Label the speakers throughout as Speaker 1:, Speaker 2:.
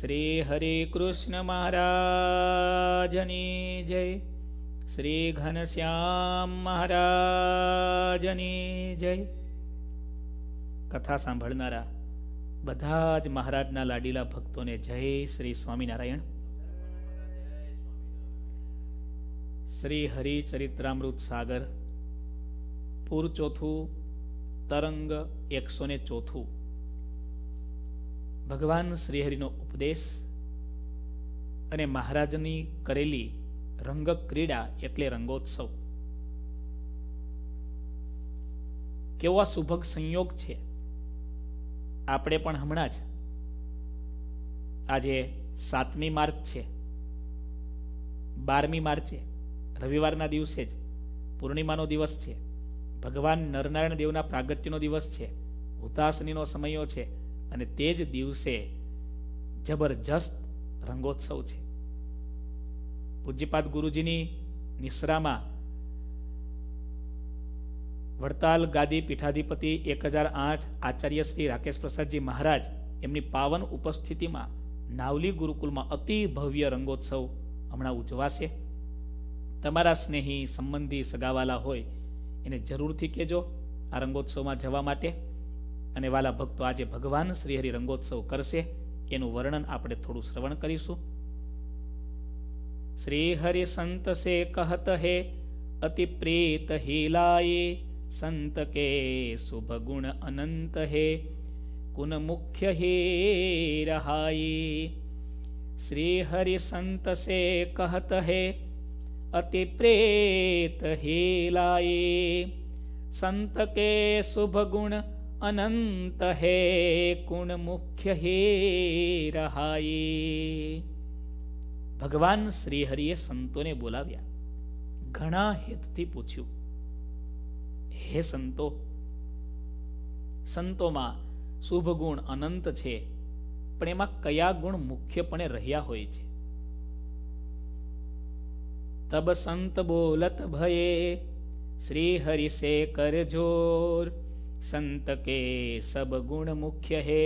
Speaker 1: શ્રી હરે કૃષ્ણ મહારાજની જય શ્રી ઘનશ્યામ મહારાજની જય કથા સાંભળનારા બધા જ મહારાજના લાડીલા ભક્તોને જય શ્રી સ્વામિનારાયણ શ્રી હરિચરિત્રામૃત સાગર પૂર ચોથું તરંગ એકસો ને ચોથું ભગવાન શ્રીહરિનો ઉપદેશ અને મહારાજની કરેલી રંગ ક્રીડા એટલે રંગોત્સવ કેવા આ સુભગ સંયોગ છે આપણે પણ હમણાં જ આજે સાતમી માર્ચ છે બારમી માર્ચે રવિવારના દિવસે જ પૂર્ણિમાનો દિવસ છે ભગવાન નરનારાયણ દેવના પ્રાગત્યનો દિવસ છે ઉતાસનીનો સમયો છે અને તે જ દિવસે જબરજસ્ત રંગોત્સવ છે પૂજ્યપાદ ગુરુજીની નિશ્રામાં વડતાલ ગાદી પીઠાધિપતિ એક હજાર આઠ આચાર્ય શ્રી રાકેશ પ્રસાદજી મહારાજ એમની પાવન ઉપસ્થિતિમાં નાવલી ગુરુકુલમાં અતિ ભવ્ય રંગોત્સવ હમણાં ઉજવાશે તમારા સ્નેહી સંબંધી સગાવાલા હોય એને જરૂરથી કહેજો આ રંગોત્સવમાં જવા માટે અને વાલા ભક્તો આજે ભગવાન શ્રીહરિ રંગોત્સવ કરશે એનું વર્ણન આપણે થોડું શ્રવણ કરીશું શ્રીહરિ સંત સે કહત હે અતિ પ્રીત હિલાયે સંત કે શુભ ગુણ અનંત હે કુન મુખ્ય હે રહાયે શ્રી હરિ સંત સે કહત હે અતિ પ્રેત હિલાયે સંત કે શુભ ગુણ અનંત હે કુણ મુખ્ય हे रहाये ભગવાન શ્રીહરિએ સંતોને બોલાવ્યા ઘણા હેતથી પૂછ્યું હે સંતો સંતોમાં શુભ ગુણ અનંત છે પણ એમાં કયા ગુણ મુખ્યપણે રહ્યા હોય છે તબ સંત બોલત ભયે શ્રી હરિ સે કરજોર જોર संत के सब गुण मुख्य है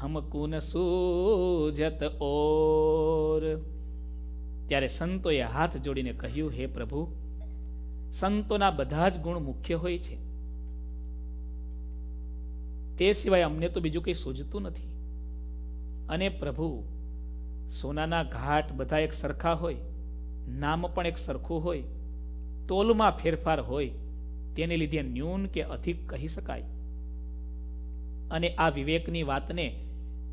Speaker 1: हमकુ ન સૂજત ઓર ત્યારે સંતોએ હાથ જોડીને કહ્યું હે પ્રભુ સંતોના બધા જ ગુણ મુખ્ય હોય છે તે સિવાય અમને તો બીજું કંઈ સૂજતું નથી અને પ્રભુ સોનાના ઘાટ બધા એક સરખા હોય નામ પણ એક સરખું હોય તોલમાં ફેરફાર હોય તેને લીધે ન્યૂન કે અધિક કહી શકાય અને આ વિવેકની વાતને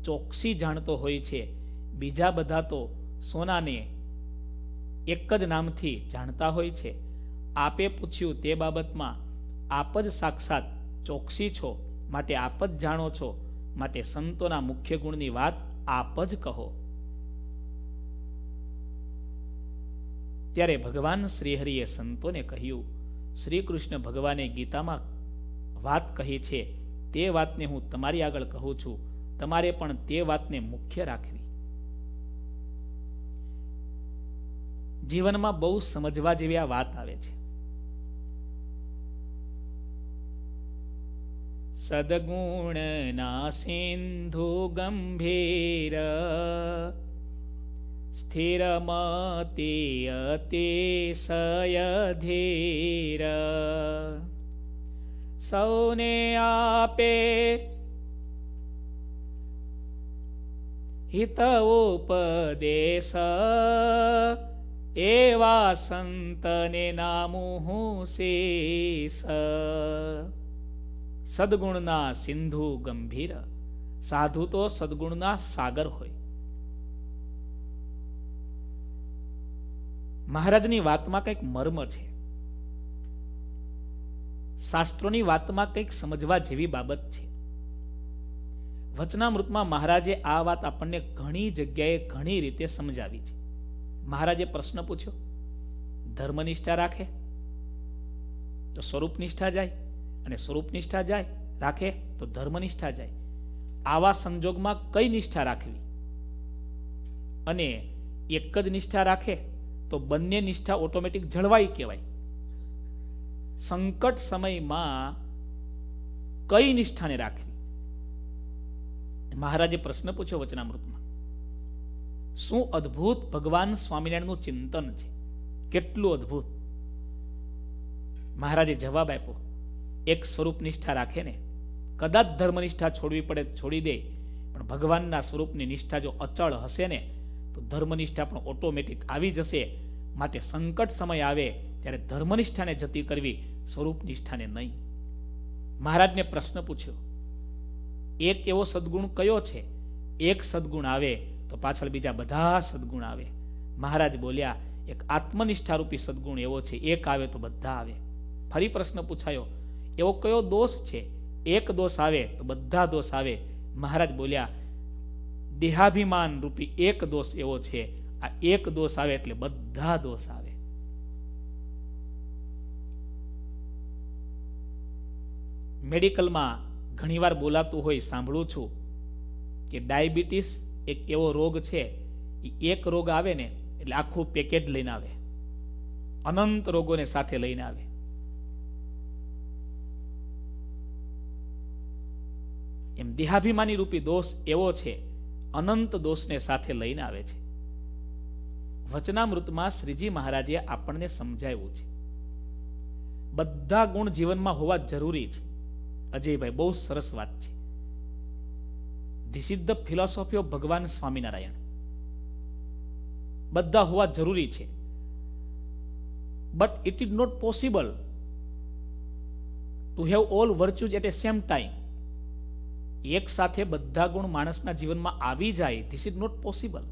Speaker 1: ચોકસી જાણતો હોય છે બીજા બધા તો સોનાને એક જ નામથી જાણતા હોય છે આપે પૂછ્યું તે બાબતમાં આપ જ સાક્ષાત ચોકસી છો માટે આપ જ જાણો છો માટે સંતોના મુખ્ય ગુણની વાત આપ જ કહો ત્યારે ભગવાન શ્રીહરિએ સંતોને કહ્યું શ્રી કૃષ્ણ ભગવાને ગીતામાં વાત કહી છે તે વાતને હું તમારી આગળ કહું છું તમારે પણ તે વાતને મુખ્ય રાખવી જીવનમાં બહુ સમજવા જેવી આ વાત આવે છે સદગુણના સિંધુ ગંભીર સ્થિરમતિ અતિશય ધીર સૌને આપે હિત ઉપદેશ એવા સંતને નામું હું શેષ સદગુણના સિંધુ ગંભીર સાધુ તો સદગુણના સાગર હોય મહારાજની વાતમાં કંઈક મર્મ છે શાસ્ત્રોની વાતમાં કંઈક સમજવા જેવી બાબત છે વચનામૃતમાં મહારાજે આ વાત આપણને ઘણી જગ્યાએ ઘણી રીતે સમજાવી છે મહારાજે પ્રશ્ન પૂછ્યો ધર્મનિષ્ઠા રાખે તો સ્વરૂપ નિષ્ઠા જાય અને સ્વરૂપ નિષ્ઠા જાય રાખે તો ધર્મનિષ્ઠા જાય આવા સંજોગમાં કઈ નિષ્ઠા રાખવી અને એક જ નિષ્ઠા રાખે તો બંને નિષ્ઠા ઓટોમેટિક જળવાઈ કહેવાય સંકટ સમયમાં કઈ નિષ્ઠાને રાખવી મહારાજે પ્રશ્ન પૂછ્યો વચનામૃતમાં શું અદ્ભુત ભગવાન સ્વામિનારાયણનું ચિંતન છે કેટલું અદ્ભુત મહારાજે જવાબ આપ્યો એક સ્વરૂપ નિષ્ઠા રાખે ને કદાચ ધર્મનિષ્ઠા છોડવી પડે છોડી દે પણ ભગવાનના સ્વરૂપની નિષ્ઠા જો અચળ હશે ને તો ધર્મનિષ્ઠા પણ ઓટોમેટિક આવી જશે માટે સંકટ સમય આવે ત્યારે ધર્મનિષ્ઠાને જતી કરવી સ્વરૂપ નિષ્ઠાને નહીં મહારાજને પ્રશ્ન પૂછ્યો એક એવો સદગુણ કયો છે એક સદગુણ આવે તો પાછળ બીજા બધા સદગુણ આવે મહારાજ બોલ્યા એક આત્મનિષ્ઠારૂપી સદગુણ એવો છે એક આવે તો બધા આવે ફરી પ્રશ્ન પૂછાયો એવો કયો દોષ છે એક દોષ આવે તો બધા દોષ આવે મહારાજ બોલ્યા દેહાભિમાન રૂપી એક દોષ એવો છે આ એક દોષ આવે એટલે બધા દોષ આવે મેડિકલમાં ઘણીવાર બોલાતું હોય સાંભળું છું કે ડાયાબિટીસ એક એવો રોગ છે એ એક રોગ આવે ને એટલે આખું પેકેજ લઈને આવે અનંત રોગોને સાથે લઈને આવે એમ દેહાભિમાની રૂપી દોષ એવો છે અનંત દોષને સાથે લઈને આવે છે વચનામૃતમાં શ્રીજી મહારાજે આપણને સમજાવ્યું છે બધા ગુણ જીવનમાં હોવા જરૂરી છે અજયભાઈ બહુ સરસ વાત છે ધીસ ફિલોસોફીઓ ભગવાન સ્વામિનારાયણ બધા હોવા જરૂરી છે but it is not possible to have all virtues at a same time એક સાથે બધા ગુણ માણસના જીવનમાં આવી જાય ધીસ ઇઝ નોટ પોસિબલ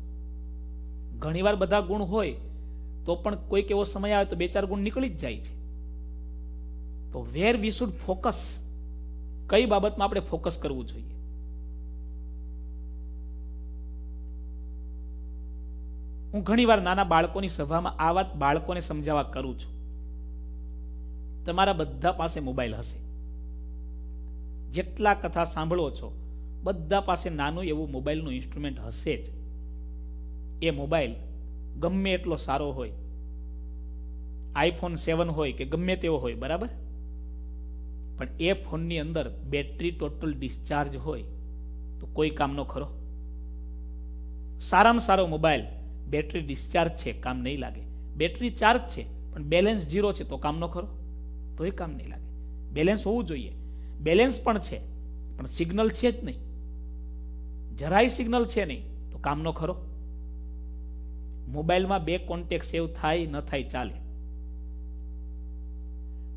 Speaker 1: ઘણીવાર બધા ગુણ હોય તો પણ કોઈક એવો સમય આવે તો બે ચાર ગુણ નીકળી જ જાય છે તો વેર વી શુડ ફોકસ કઈ બાબતમાં આપણે ફોકસ કરવું જોઈએ હું ઘણીવાર નાના બાળકોની સભામાં આ વાત બાળકોને સમજાવવા કરું છું તમારા બધા પાસે મોબાઈલ હશે જેટલા કથા સાંભળો છો બધા પાસે નાનું એવું મોબાઈલનું ઇન્સ્ટ્રુમેન્ટ હશે જ એ મોબાઈલ ગમે એટલો સારો હોય આઈફોન સેવન હોય કે ગમે તેવો હોય બરાબર પણ એ ફોનની અંદર બેટરી ટોટલ ડિસ્ચાર્જ હોય તો કોઈ કામનો ખરો સારામાં સારો મોબાઈલ બેટરી ડિસ્ચાર્જ છે કામ નહીં લાગે બેટરી ચાર્જ છે પણ બેલેન્સ ઝીરો છે તો કામનો ખરો તોય કામ નહીં લાગે બેલેન્સ હોવું જોઈએ બેલેન્સ પણ છે પણ સિગ્નલ છે જ નહીં જરાય સિગ્નલ છે નહીં તો કામનો ખરો મોબાઈલમાં બે કોન્ટેક્ટ સેવ થાય ન થાય ચાલે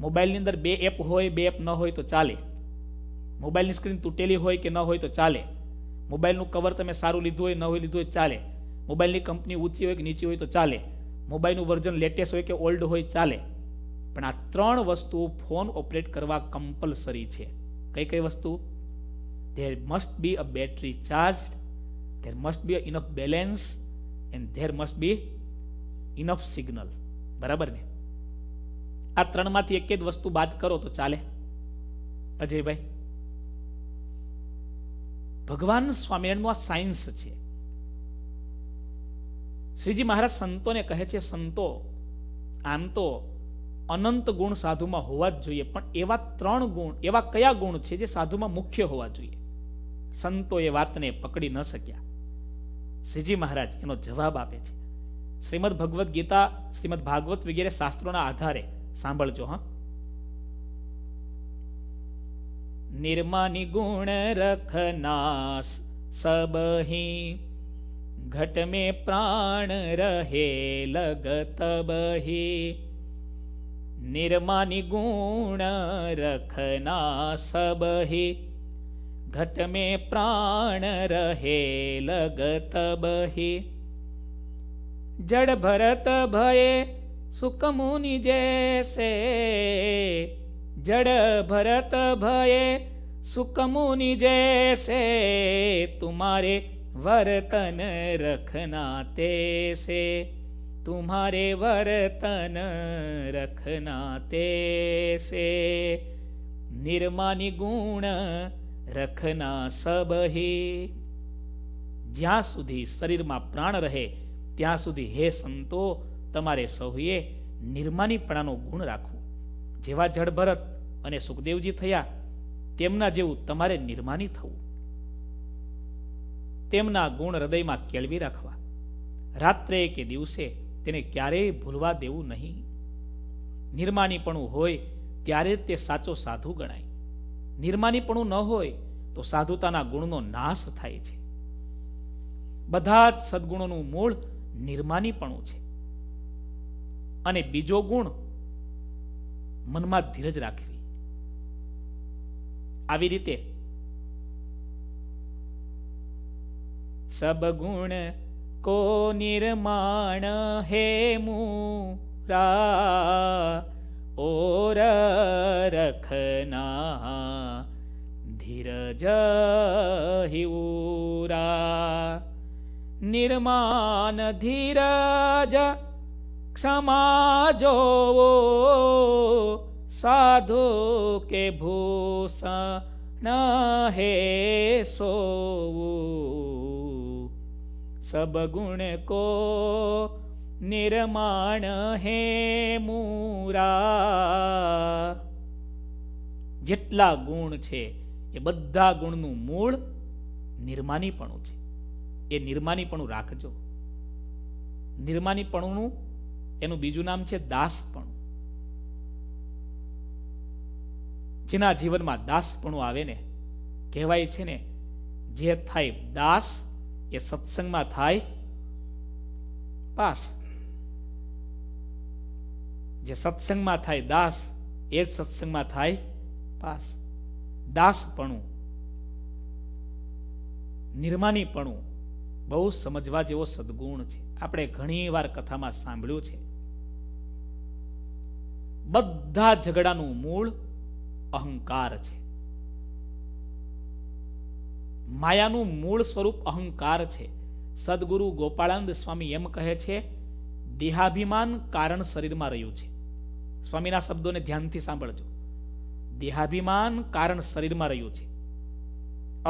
Speaker 1: મોબાઈલની અંદર બે એપ હોય બે એપ ન હોય તો ચાલે મોબાઈલની સ્ક્રીન તૂટેલી હોય કે ન હોય તો ચાલે મોબાઈલનું કવર તમે સારું લીધું હોય ન હોય લીધું હોય ચાલે મોબાઈલની કંપની ઊંચી હોય કે નીચી હોય તો ચાલે મોબાઈલનું વર્ઝન લેટેસ્ટ હોય કે ઓલ્ડ હોય ચાલે પણ આ ત્રણ વસ્તુ ફોન ઓપરેટ કરવા કમ્પલસરી છે કઈ કઈ વસ્તુ there must be a battery charge there must be enough balance and there must be enough signal બરાબર ને આ ત્રણમાંથી એક જ વસ્તુ બાદ કરો તો ચાલે અજયભાઈ ભગવાન સ્વામિનારાયણનું આ સાયન્સ છે શ્રીજી મહારાજ સંતોને કહે છે સંતો આમ તો અનંત ગુણ સાધુમાં હોવા જ જોઈએ પણ એવા ત્રણ ગુણ એવા કયા ગુણ છે જે સાધુમાં મુખ્ય હોવા જોઈએ સંતો એ વાતને પકડી ન શક્યા શ્રીજી મહારાજ એનો જવાબ આપે છે શ્રીમદ ભગવદ્ ગીતા શ્રીમદ ભાગવત વગેરે શાસ્ત્રોના આધારે સાંભળજો હા નિર્માની ગુણ રખનાસ સબહી ઘટ મે પ્રાણ રહે લગત બહી નિર્માની ગુણ રખના સબહી ઘટ મેં પ્રાણ રહે લગત બહી જડ ભરત ભયે સુકમુનિ જૈસે જડ ભરત ભયે સુકમુનિ જૈસે તુમારે વર્તન રખના તેસે તુમારે વર્તન રખના તે से નિર્માની ગુણ રખના સબહી જ્યાં સુધી શરીરમાં પ્રાણ રહે ત્યાં સુધી હે સંતો તમારે સૌએ નિર્માનીપણાનો ગુણ રાખવું જેવા જળભરત અને સુખદેવજી થયા તેમના જેવું તમારે નિર્માની થવું તેમના ગુણ હૃદયમાં કેળવી રાખવા રાત્રે કે દિવસે તેને ક્યારેય ભૂલવા દેવું નહીં નિર્માનીપણું હોય ત્યારે તે સાચો સાધુ ગણાય નિર્માનીપણું ન હોય તો સાધુતાના ગુણનો નાશ થાય છે બધા જ સદગુણોનું મૂળ નિર્માનીપણું છે અને બીજો ગુણ મનમાં ધીરજ રાખવી આવી રીતે સબગુણ को निर्माण हे मूरा ओर रखना धीरज हिऊरा निर्माण धीरज क्षमा जो साधु के भूषण हे सोऊ સબગુણ કો નિર્માણ હે મૂરા જેટલા ગુણ છે એ બધા ગુણનું મૂળ નિર્માનીપણું છે એ નિર્માનીપણું રાખજો નિર્માનીપણુંનું એનું બીજું નામ છે દાસપણું જેના જીવનમાં દાસપણું આવે ને કહેવાય છે ને જે થાય દાસ એ સત્સંગમાં થાય પાસ જે સત્સંગમાં થાય દાસ એ જ સત્સંગમાં થાય પાસ દાસપણું નિર્માનીપણું બહુ સમજવા જેવો સદગુણ છે આપણે ઘણી વાર કથામાં સાંભળ્યું છે બધા ઝઘડાનું મૂળ અહંકાર છે માયાનું મૂળ સ્વરૂપ અહંકાર છે સદગુરુ ગોપાળાનંદ સ્વામી એમ કહે છે દેહાભિમાન કારણ શરીરમાં રહ્યું છે સ્વામીના શબ્દોને ધ્યાનથી સાંભળજો દેહાભિમાન કારણ શરીરમાં રહ્યું છે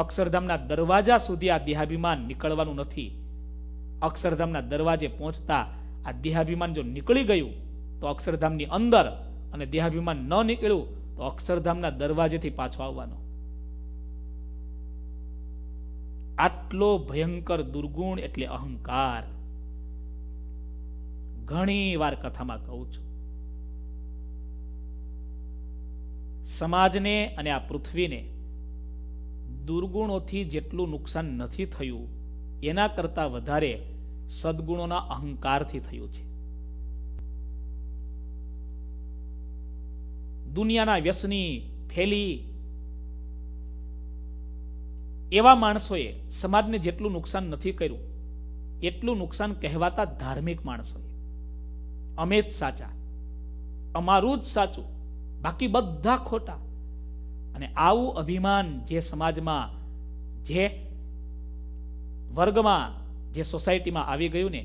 Speaker 1: અક્ષરધામના દરવાજા સુધી આ દેહાભિમાન નીકળવાનું નથી અક્ષરધામના દરવાજે પહોંચતા આ દેહાભિમાન જો નીકળી ગયું તો અક્ષરધામની અંદર અને દેહાભિમાન ન નીકળ્યું તો અક્ષરધામના દરવાજેથી પાછો આવવાનો આટલો ભયંકર દુર્ગુણ એટલે અહંકાર ઘણી વાર કથામાં કહું છું સમાજને અને આ પૃથ્વીને દુર્ગુણોથી જેટલું નુકસાન નથી થયું એના કરતા વધારે સદગુણોના અહંકારથી થયું છે દુનિયાના વ્યસની ફેલી એવા માણસોએ સમાજને જેટલું નુકસાન નથી કર્યું એટલું નુકસાન કહેવાતા ધાર્મિક માણસોએ અમે જ સાચા અમારું જ સાચું બાકી બધા ખોટા અને આવું અભિમાન જે સમાજમાં જે વર્ગમાં જે સોસાયટીમાં આવી ગયું ને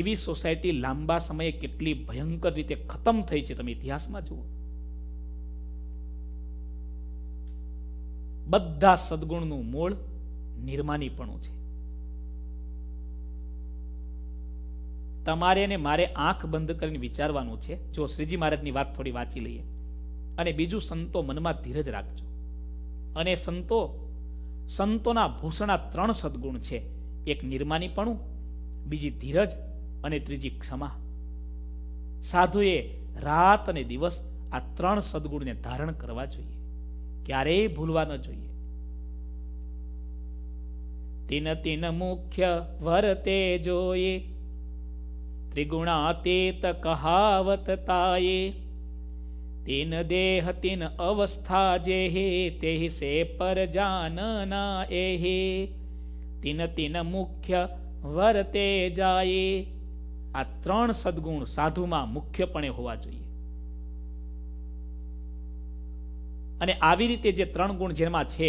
Speaker 1: એવી સોસાયટી લાંબા સમયે કેટલી ભયંકર રીતે ખતમ થઈ છે તમે ઇતિહાસમાં જુઓ બધા સદગુણનું મૂળ નિર્માનીપણું છે તમારે ને મારે આંખ બંધ કરીને વિચારવાનું છે જો શ્રીજી મહારાજની વાત થોડી વાંચી લઈએ અને બીજું સંતો મનમાં ધીરજ રાખજો અને સંતો સંતોના ભૂષણા ત્રણ સદગુણ છે એક નિર્માનીપણું બીજી ધીરજ અને ત્રીજી ક્ષમા સાધુએ રાત અને દિવસ આ ત્રણ સદગુણને ધારણ કરવા જોઈએ ક્યારેય ભૂલવા ન જોઈએ તિન તિન મુખ્ય વરતે જોયે ત્રિગુણાતીત કહાવત તાયે તિન દેહ તિન અવસ્થા જે હે તે સે પર જાનના એહે તિન તિન મુખ્ય વરતે જાયે આ ત્રણ સદગુણ સાધુમાં મુખ્યપણે હોવા જોઈએ અને આવી રીતે જે ત્રણ ગુણ જેમાં છે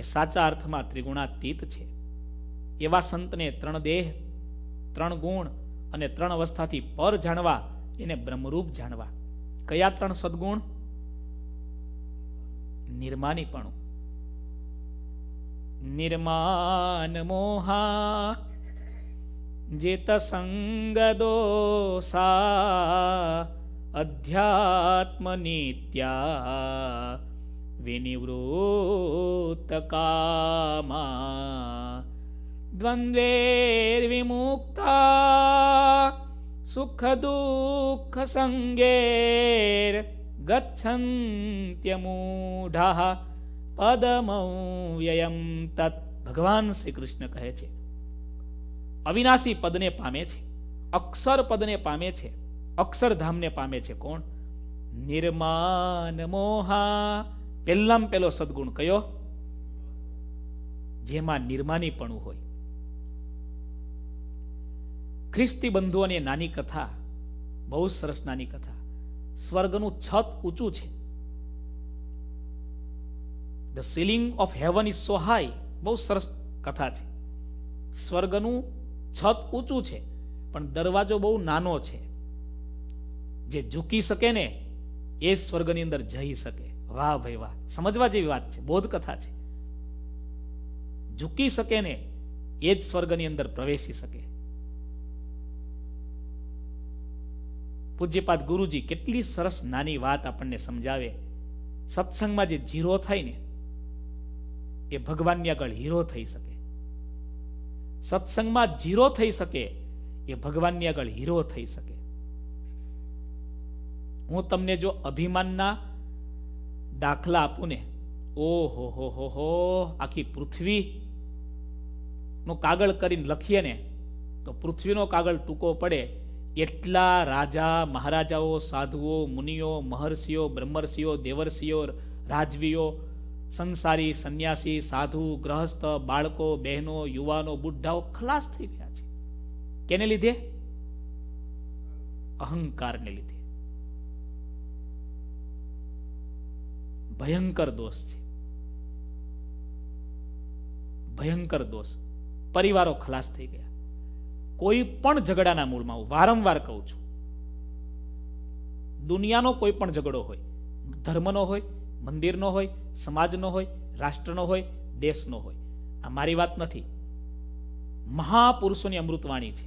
Speaker 1: એ સાચા અર્થમાં ત્રિગુણાતીત છે એવા સંતને ત્રણ દેહ ત્રણ ગુણ અને ત્રણ અવસ્થાથી પર જાણવા એને બ્રહ્મરૂપ જાણવા કયા ત્રણ સદગુણ નિર્માનીપણું નિર્માન મોહા જેત સંગ દોષા અધ્યાત્મ નિત્યા विनिवृत्तकामा द्वन्द्वेर्विमुक्ता સુખદુઃખસંગેર્ગચ્છંત્યમૂઢાઃ પદમવ્યયમ તત ભગવાન શ્રી કૃષ્ણ કહે છે અવિનાશી પદને પામે છે અક્ષર પદને પામે છે અક્ષરધામને પામે છે કોણ નિર્માન મોહા પહેલામાં પહેલો સદગુણ કયો જેમાં નિર્માની પણ હોય ખ્રિસ્તી બંધુઓની નાની કથા બહુ સરસ નાની કથા સ્વર્ગનું છત ઊંચું છે the ceiling of heaven is so high બહુ સરસ કથા છે સ્વર્ગનું છત ઊંચું છે પણ દરવાજો બહુ નાનો છે જે ઝૂકી શકે ને એ સ્વર્ગની અંદર જઈ શકે વાહ ભાઈ વાહ સમજવા જેવી વાત છે બોધકથા છે ઝૂકી શકે ને એ જ સ્વર્ગની અંદર પ્રવેશી શકે પૂજ્યપાદ ગુરુજી કેટલી સરસ નાની વાત આપણને સમજાવે સત્સંગમાં જે જીરો થાય ને એ ભગવાનની આગળ હીરો થઈ શકે સત્સંગમાં જીરો થઈ શકે એ ભગવાનની આગળ હીરો થઈ શકે હું તમને જો અભિમાનના દાખલા આપું ને ઓહો હો હો હો આખી પૃથ્વી નો કાગળ કરીને લખીએ ને તો પૃથ્વીનો કાગળ ટૂંકો પડે એટલા રાજા મહારાજાઓ સાધુઓ મુનિઓ મહર્ષિઓ બ્રહ્મર્ષિઓ દેવર્ષિઓ રાજવીઓ સંસારી સંન્યાસી સાધુ ગ્રહસ્થ બાળકો બહેનો યુવાનો બુઢાઓ ખલાસ થઈ ગયા છે કેને લીધે અહંકારને લીધે ભયંકર દોષ છે ભયંકર દોષ પરિવારો ખલાસ થઈ ગયા કોઈ પણ ઝઘડાના મૂળમાં હું વારંવાર કહું છું દુનિયાનો કોઈ પણ ઝઘડો હોય ધર્મનો હોય મંદિરનો હોય સમાજનો હોય રાષ્ટ્રનો હોય દેશનો હોય આ મારી વાત નથી મહાપુરુષોની અમૃતવાણી છે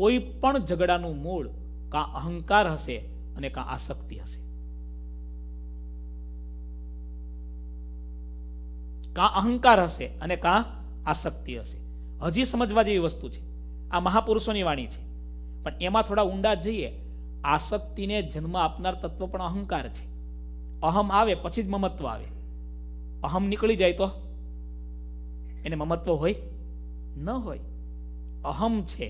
Speaker 1: કોઈ પણ ઝઘડાનું મૂળ કાં અહંકાર હશે અને કાં આસક્તિ હશે કાં અહંકાર હશે અને કાં આસક્તિ હશે હજી સમજવા જેવી વસ્તુ છે આ મહાપુરુષોની વાણી છે પણ એમાં થોડા ઊંડા જઈએ આસક્તિને જન્મ આપનાર તત્વ પણ અહંકાર છે અહમ આવે પછી જ મમત્વ આવે અહમ નીકળી જાય તો એને મમત્વ હોય ન હોય અહમ છે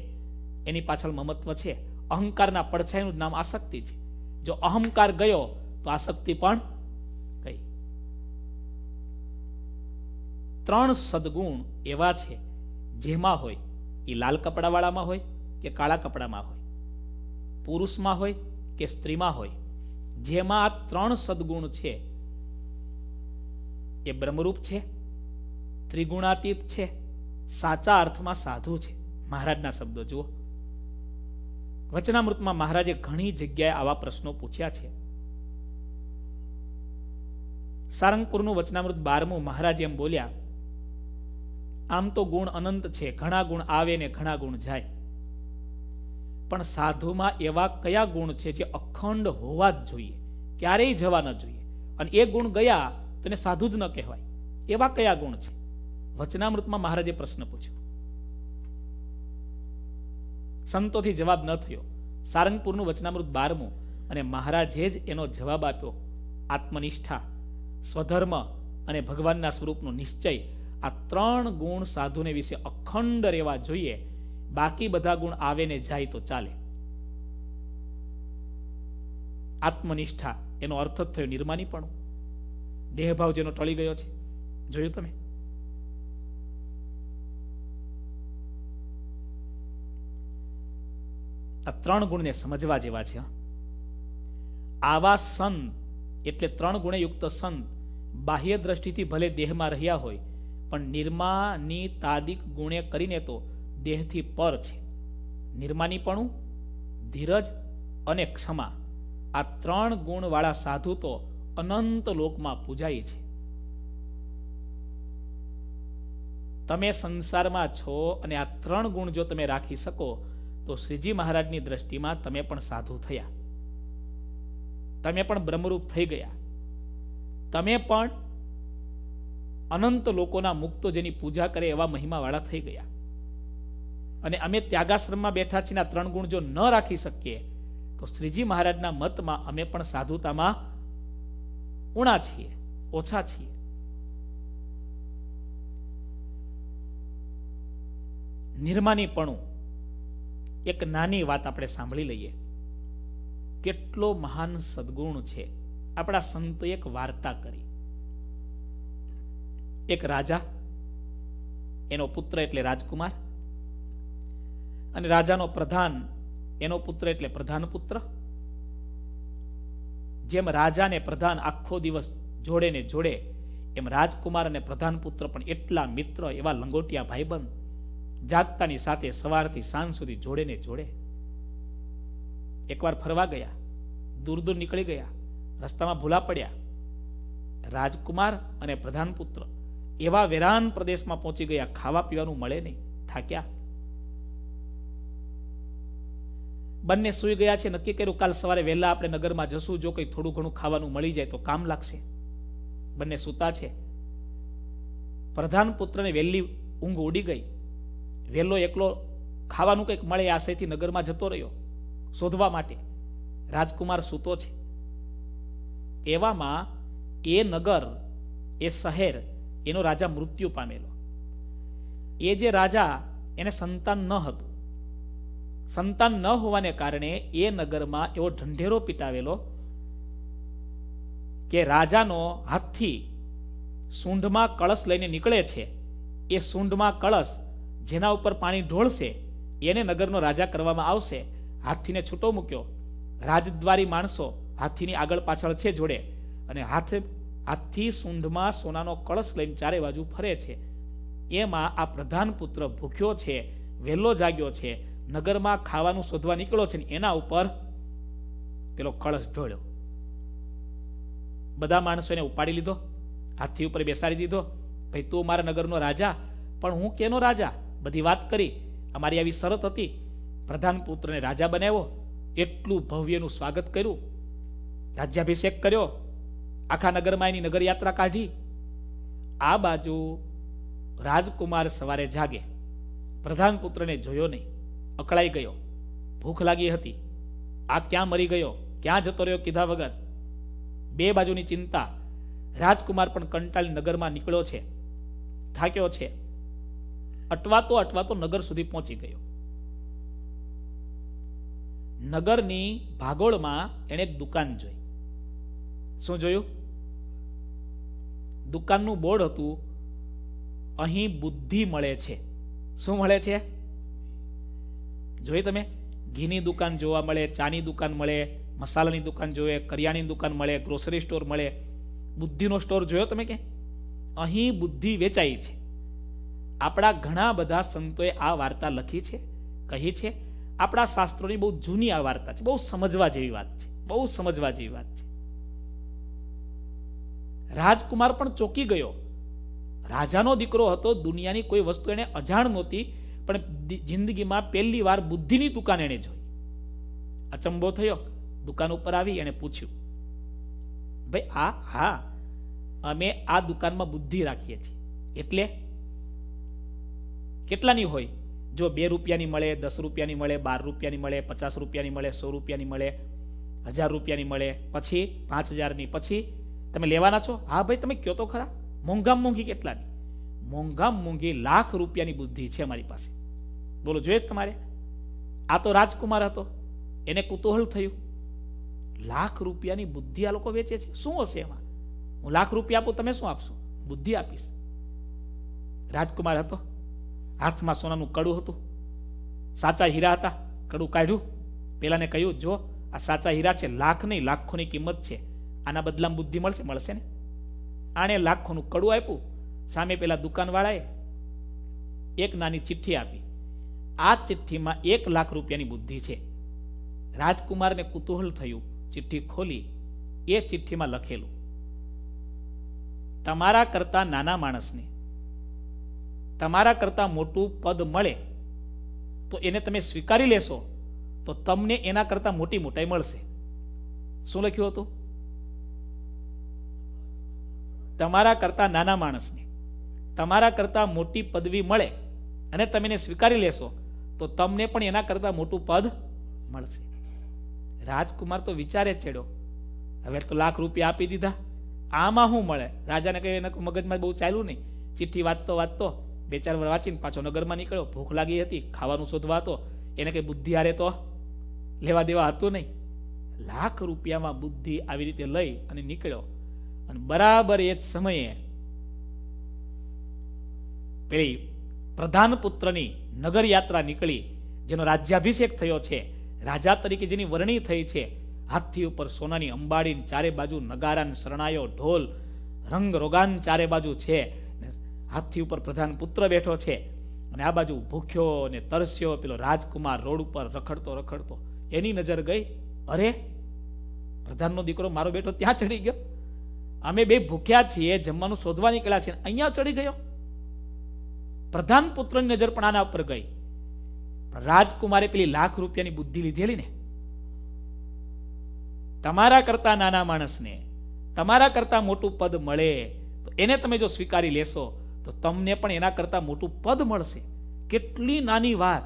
Speaker 1: એની પાછળ મમત્વ છે અહંકારના પડછાયાનું નામ આસક્તિ છે જો અહંકાર ગયો તો આસક્તિ પણ ત્રણ સદગુણ એવા છે જેમાં હોય એ લાલ કપડાવાળામાં હોય કે કાળા કપડામાં હોય પુરુષમાં હોય કે સ્ત્રીમાં હોય જેમાં આ ત્રણ સદગુણ છે એ બ્રહ્મરૂપ છે ત્રિગુણાતીત છે સાચા અર્થમાં સાધુ છે મહારાજના શબ્દો જુઓ વચનામૃતમાં મહારાજે ઘણી જગ્યાએ આવા પ્રશ્નો પૂછ્યા છે સારંગપુરનું વચનામૃત બારમું મહારાજ એમ બોલ્યા આમ તો ગુણ અનંત છે ઘણા ગુણ આવે ને ઘણા ગુણ જાય પણ સાધુમાં એવા કયા ગુણ છે જે અખંડ હોવા જ જોઈએ ક્યારેય જવા ન જોઈએ અને એ ગુણ ગયા તેને સાધુ જ ન કહેવાય એવા કયા ગુણ છે વચનામૃતમાં મહારાજે પ્રશ્ન પૂછ્યો સંતોથી જવાબ ન થયો સારંગપુરનું વચનામૃત બારમું અને મહારાજે જ એનો જવાબ આપ્યો આત્મનિષ્ઠા સ્વધર્મ અને ભગવાનના સ્વરૂપનો નિશ્ચય આ ત્રણ ગુણ સાધુને વિશે અખંડ રહેવા જોઈએ બાકી બધા ગુણ આવે ને જાય તો ચાલે આત્મનિષ્ઠા એનો અર્થ જ થયો નિર્માની પણ દેહભાવ જેનો ટળી ગયો છે જોયું તમે આ ત્રણ ગુણને સમજવા જેવા છે આવા સંત એટલે ત્રણ ગુણે યુક્ત સંત બાહ્ય દ્રષ્ટિથી ભલે દેહમાં રહ્યા હોય પણ નિર્માની તાદિક ગુણે કરીને તો દેહથી પર છે નિર્માનીપણું ધીરજ અને ક્ષમા આ ત્રણ ગુણવાળા સાધુ તો અનંત લોકમાં પૂજાય છે તમે સંસારમાં છો અને આ ત્રણ ગુણ જો તમે રાખી શકો તો શ્રીજી મહારાજની દ્રષ્ટિમાં તમે પણ સાધુ થયા તમે પણ બ્રહ્મરૂપ થઈ ગયા તમે પણ અનંત લોકોના મુક્તો જેની પૂજા કરે એવા મહિમાવાળા થઈ ગયા અને અમે ત્યાગાશ્રમમાં બેઠા છીએ ત્રણ ગુણ જો ન રાખી શકીએ તો શ્રીજી મહારાજના મતમાં અમે પણ સાધુતામાં ઉણા છીએ ઓછા છીએ નિર્માનીપણું એક નાની વાત આપણે સાંભળી લઈએ કેટલો મહાન સદગુણ છે આપણા સંતોએ એક વાર્તા કરી એક રાજા એનો પુત્ર એટલે રાજકુમાર અને રાજાનો પ્રધાન એનો પુત્ર એટલે પ્રધાન પુત્ર જેમ રાજાને પ્રધાન આખો દિવસ જોડે ને જોડે એમ રાજકુમાર અને પ્રધાન પુત્ર પણ એટલા મિત્ર એવા લંગોટિયા ભાઈબંધ જાગતાની સાથે સવારથી સાંજ સુધી જોડે ને જોડે એકવાર ફરવા ગયા દૂર દૂર નીકળી ગયા રસ્તામાં ભૂલા પડ્યા રાજકુમાર અને પ્રધાન પુત્ર એવા વેરાન પ્રદેશમાં પહોંચી ગયા ખાવા પીવાનું મળે નહીં થાક્યા બંને સૂઈ ગયા છે નક્કી કર્યું કાલ સવારે વહેલા આપણે નગરમાં જશું જો કંઈ થોડું ઘણું ખાવાનું મળી જાય તો કામ લાગશે બંને સૂતા છે પ્રધાન પુત્રને વહેલી ઊંઘ ઉડી ગઈ વહેલો એકલો ખાવાનું કંઈક મળે આશયથી નગરમાં જતો રહ્યો શોધવા માટે રાજકુમાર સૂતો છે એવામાં એ નગર એ શહેર એનો રાજા મૃત્યુ પામેલો એ જે રાજા એને સંતાન ન હતું સંતાન ન હોવાને કારણે એ નગરમાં એવો ઢંઢેરો પીટાવેલો કે રાજાનો હાથથી સૂંઢમાં કળશ લઈને નીકળે છે એ સૂંઢમાં કળશ જેના ઉપર પાણી ઢોળશે એને નગરનો રાજા કરવામાં આવશે હાથીને છૂટો મૂક્યો રાજદ્વારી માણસો હાથીની આગળ પાછળ છે જોડે અને હાથ હાથથી સૂંઢમાં સોનાનો કળશ લઈને ચારે બાજુ ફરે છે એમાં આ પ્રધાન પુત્ર ભૂખ્યો છે વહેલો જાગ્યો છે નગરમાં ખાવાનું શોધવા નીકળ્યો છે એના ઉપર પેલો કળશ ઢોળ્યો બધા માણસોને ઉપાડી લીધો હાથી ઉપર બેસાડી દીધો ભાઈ તું મારા નગરનો રાજા પણ હું કેનો રાજા બધી વાત કરી અમારી આવી શરત હતી પ્રધાન પુત્રને રાજા બનાવ્યો એટલું ભવ્યનું સ્વાગત કર્યું રાજ્યાભિષેક કર્યો આખા નગરમાં એની નગરયાત્રા કાઢી આ બાજુ રાજકુમાર સવારે જાગે પ્રધાન પુત્રને જોયો નહીં અકળાઈ ગયો ભૂખ લાગી હતી આ ક્યાં મરી ગયો ક્યાં જતો રહ્યો કીધા વગર બે બાજુની ચિંતા રાજકુમાર પણ કંટાળી નગરમાં નીકળ્યો છે થાક્યો છે અટવાતો અટવાતો નગર સુધી પહોંચી ગયો નગરની ભાગોળમાં એણે એક દુકાન જોઈ શું જોયું દુકાનનું બોર્ડ હતું અહીં બુદ્ધિ મળે છે શું મળે છે જોઈ તમે ઘીની દુકાન જોવા મળે ચાની દુકાન મળે મસાલાની દુકાન જોવે કરિયાણી દુકાન મળે ગ્રોસરી સ્ટોર મળે બુદ્ધિનો સ્ટોર જોયો તમે કે અહીં બુદ્ધિ વેચાઈ છે આપણા ઘણા બધા સંતોએ આ વાર્તા લખી છે કહી છે આપણા શાસ્ત્રોની બહુ જૂની આ વાર્તા છે બહુ સમજવા જેવી વાત છે બહુ સમજવા જેવી વાત છે રાજકુમાર પણ ચોંકી ગયો રાજાનો દીકરો હતો દુનિયાની કોઈ વસ્તુ એને અજાણ નહોતી પણ જિંદગીમાં પહેલી વાર બુદ્ધિની દુકાન એણે જોઈ અચંબો થયો દુકાન ઉપર આવી એણે પૂછ્યું ભાઈ આ હા અમે આ દુકાનમાં બુદ્ધિ રાખીએ છીએ એટલે કેટલાની હોય જો બે રૂપિયાની મળે દસ રૂપિયાની મળે બાર રૂપિયાની મળે પચાસ રૂપિયાની મળે સો રૂપિયાની મળે હજાર રૂપિયાની મળે પછી પાંચ હજારની પછી તમે લેવાના છો હા ભાઈ તમે કયો તો ખરા મોંઘામ મોંઘી કેટલાની મોંઘામ મોંઘી લાખ રૂપિયાની બુદ્ધિ છે મારી પાસે બોલો જોઈએ તમારે આ તો રાજકુમાર હતો એને કુતૂહલ થયું લાખ રૂપિયાની બુદ્ધિ આ લોકો વેચે છે શું હશે એમાં હું લાખ રૂપિયા આપું તમે શું આપશો બુદ્ધિ આપીશ રાજકુમાર હતો હાથમાં સોનાનું કડું હતું સાચા હીરા હતા કડું કાઢ્યું પેલાને કહ્યું જો આ સાચા હીરા છે લાખ નહીં લાખોની કિંમત છે આના બદલામાં બુદ્ધિ મળશે મળશે ને આણે લાખોનું કડું આપ્યું સામે પેલા દુકાનવાળાએ એક નાની ચિઠ્ઠી આપી આ ચિઠ્ઠીમાં એક લાખ રૂપિયાની બુદ્ધિ છે રાજકુમારને કુતૂહલ થયું ચિઠ્ઠી ખોલી એ ચિઠ્ઠીમાં લખેલું તમારા કરતા નાના માણસને તમારા કરતા મોટું પદ મળે તો એને તમે સ્વીકારી લેશો તો તમને એના કરતા મોટી મોટાઈ મળશે શું લખ્યું હતું તમારા કરતાં નાના માણસને તમારા કરતાં મોટી પદવી મળે અને તમે એને સ્વીકારી લેશો તો તમને પણ એના કરતાં મોટું પદ મળશે રાજકુમાર તો વિચારે છેડો હવે તો લાખ રૂપિયા આપી દીધા આમાં શું મળે રાજાને કહ્યું એને મગજમાં બહુ ચાલ્યું નહીં ચિઠ્ઠી વાંચતો વાંચતો બે ચાર વાર વાંચીને પાછો નગરમાં નીકળ્યો ભૂખ લાગી હતી ખાવાનું શોધવા હતો એને કંઈ બુદ્ધિ હારે તો લેવા દેવા હતું નહીં લાખ રૂપિયામાં બુદ્ધિ આવી રીતે લઈ અને નીકળ્યો અને બરાબર એ જ સમયે પેલી પ્રધાન પુત્રની નગર યાત્રા નીકળી જેનો રાજ્યાભિષેક થયો છે રાજા તરીકે જેની વરણી થઈ છે હાથથી ઉપર સોનાની અંબાડી ચારે બાજુ નગારાન શરણાયો ઢોલ રંગ રોગાન ચારે બાજુ છે હાથથી ઉપર પ્રધાન પુત્ર બેઠો છે અને આ બાજુ ભૂખ્યો અને તરસ્યો પેલો રાજકુમાર રોડ ઉપર રખડતો રખડતો એની નજર ગઈ અરે પ્રધાનનો દીકરો મારો બેટો ત્યાં ચડી ગયો અમે બે ભૂખ્યા છીએ જમવાનું શોધવા નીકળ્યા છીએ અહીંયા ચડી ગયો પ્રધાન પુત્રની નજર પણ આના ઉપર ગઈ રાજકુમારે પેલી લાખ રૂપિયાની બુદ્ધિ લીધેલી ને તમારા કરતા નાના માણસને તમારા કરતા મોટું પદ મળે તો એને તમે જો સ્વીકારી લેશો તો તમને પણ એના કરતા મોટું પદ મળશે કેટલી નાની વાત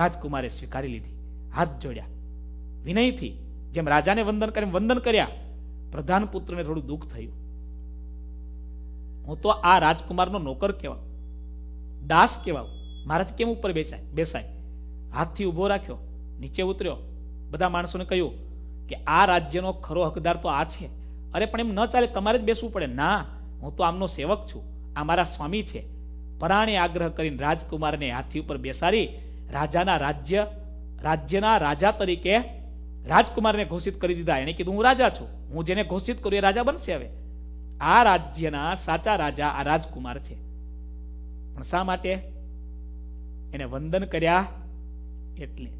Speaker 1: રાજકુમારે સ્વીકારી લીધી હાથ જોડ્યા વિનયથી જેમ રાજાને વંદન કરે વંદન કર્યા પ્રધાન પુત્રને થોડું દુઃખ થયું હું તો આ રાજકુમારનો નોકર કહેવાઉં દાસ કહેવાઉં મારાથી કેમ ઉપર બેસાય બેસાય હાથથી ઊભો રાખ્યો નીચે ઉતર્યો બધા માણસોને કહ્યું કે આ રાજ્યનો ખરો હકદાર તો આ છે અરે પણ એમ ન ચાલે તમારે જ બેસવું પડે ના હું તો આમનો સેવક છું આ મારા સ્વામી છે પરાણે આગ્રહ કરીને રાજકુમારને હાથી ઉપર બેસાડી રાજાના રાજ્ય રાજ્યના રાજા તરીકે રાજકુમારને ઘોષિત કરી દીધા એને કીધું હું રાજા છું હું જેને ઘોષિત કરું એ રાજા બનશે હવે આ રાજ્યના સાચા રાજા આ રાજકુમાર છે પણ શા માટે એને વંદન કર્યા એટલે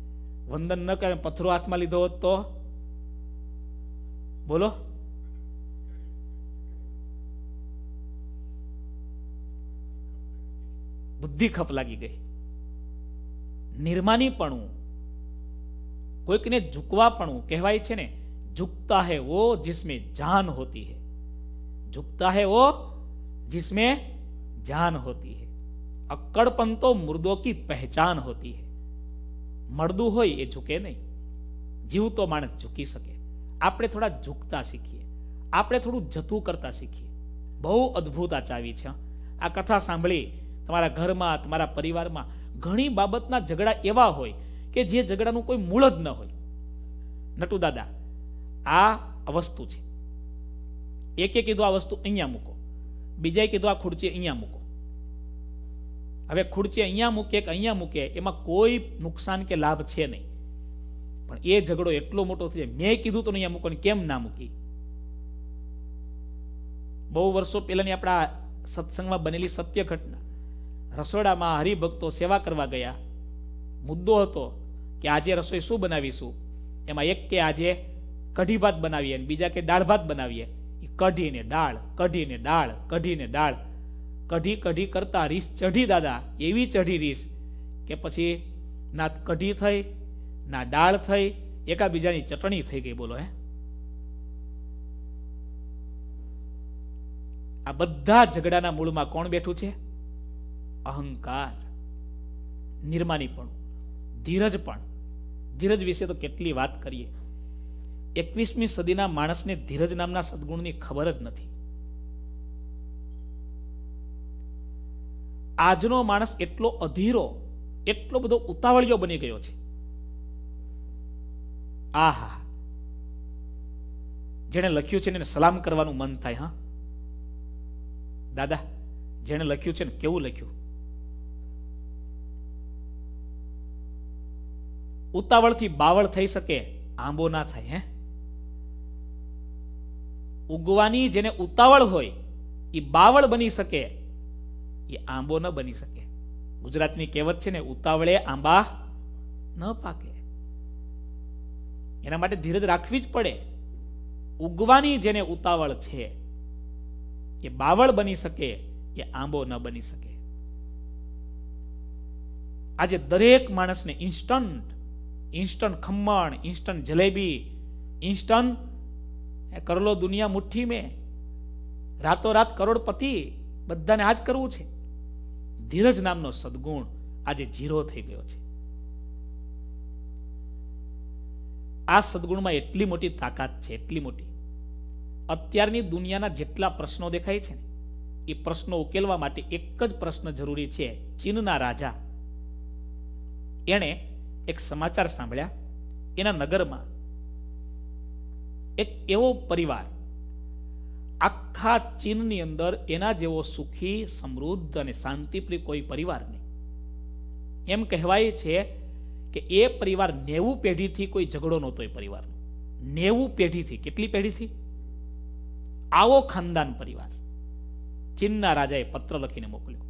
Speaker 1: વંદન ન કરે પથ્થરો હાથમાં લીધો હોત તો બોલો બુદ્ધિ ખપ લાગી ગઈ નિર્માની નિર્માનીપણું કોઈકને ઝૂકવાપણું કહેવાય છે ને ઝુકતા હૈ વો જિસમે જાન હોતી હૈ ઝુકતા હૈ વો જિસમે જાન હોતી હૈ અક્કડપન તો મુર્દો કી પહેચાન હોતી હે મળદું હોય એ ઝૂકે નહીં જીવ તો માણસ ઝૂકી શકે આપણે થોડા ઝૂકતા શીખીએ આપણે થોડું જતું કરતા શીખીએ બહુ અદ્ભુત આ ચાવી છે આ કથા સાંભળી તમારા ઘરમાં તમારા પરિવારમાં ઘણી બાબતના ઝઘડા એવા હોય કે જે ઝઘડાનું કોઈ મૂળ જ ન હોય નટુ દાદા આ વસ્તુ છે એકે કીધું આ વસ્તુ અહીંયા મૂકો બીજાએ કીધું આ ખુરચી અહીંયા મૂકો હવે ખુરચી અહીંયા મૂકે કે અહીંયા મૂકે એમાં કોઈ નુકસાન કે લાભ છે નહીં પણ એ ઝઘડો એટલો મોટો થઈ જાય મેં કીધું તો અહીંયા મૂકો કેમ ના મૂકી બહુ વર્ષો પહેલાની આપણા સત્સંગમાં બનેલી સત્ય ઘટના રસોડામાં હરિભક્તો સેવા કરવા ગયા મુદ્દો હતો કે આજે રસોઈ શું બનાવીશું એમાં એક કે આજે કઢી ભાત બનાવીએ બીજા કે દાળ ભાત બનાવીએ એ કઢીને દાળ કઢીને દાળ કઢીને દાળ કઢી કઢી કરતા રીસ ચઢી દાદા એવી ચઢી રીસ કે પછી ના કઢી થઈ ના દાળ થઈ એકાબીજાની ચટણી થઈ ગઈ બોલો હે આ બધા ઝઘડાના મૂળમાં કોણ બેઠું છે અહંકાર નિર્માની પણ ધીરજ પણ ધીરજ વિશે તો કેટલી વાત કરીએ એકવીસમી સદીના માણસને ધીરજ નામના સદગુણની ખબર જ નથી આજનો માણસ એટલો અધીરો એટલો બધો ઉતાવળિયો બની ગયો છે આહા જેણે લખ્યું છે ને સલામ કરવાનું મન થાય હા દાદા જેણે લખ્યું છે ને કેવું લખ્યું ઉતાવળથી બાવળ થઈ શકે આંબો ના થાય હે ઉગવાની જેને ઉતાવળ હોય એ બાવળ બની શકે એ આંબો ન બની શકે ગુજરાતની કહેવત છે ને ઉતાવળે આંબા ન પાકે એના માટે ધીરજ રાખવી જ પડે ઉગવાની જેને ઉતાવળ છે એ બાવળ બની શકે એ આંબો ન બની શકે આજે દરેક માણસને instant instant khaman instant jalebi instant કરલો દુનિયા મુઠ્ઠી મેં રાતોરાત કરોડપતિ બધાને આ જ કરવું છે ધીરજ નામનો સદગુણ આજે જીરો થઈ ગયો છે આ સદગુણમાં એટલી મોટી તાકાત છે એટલી મોટી અત્યારની દુનિયાના જેટલા પ્રશ્નો દેખાય છે ને એ પ્રશ્નો ઉકેલવા માટે એક જ પ્રશ્ન જરૂરી છે ચીનના રાજા એણે એક સમાચાર સાંભળ્યા એના નગરમાં એક એવો પરિવાર આખા ચીનની અંદર એના જેવો સુખી સમૃદ્ધ અને શાંતિપ્રિય કોઈ પરિવાર નહીં એમ કહેવાય છે કે એ પરિવાર નેવું પેઢીથી કોઈ ઝઘડો નહોતો એ પરિવારનો નેવું પેઢીથી કેટલી પેઢીથી આવો ખાનદાન પરિવાર ચીનના રાજાએ પત્ર લખીને મોકલ્યો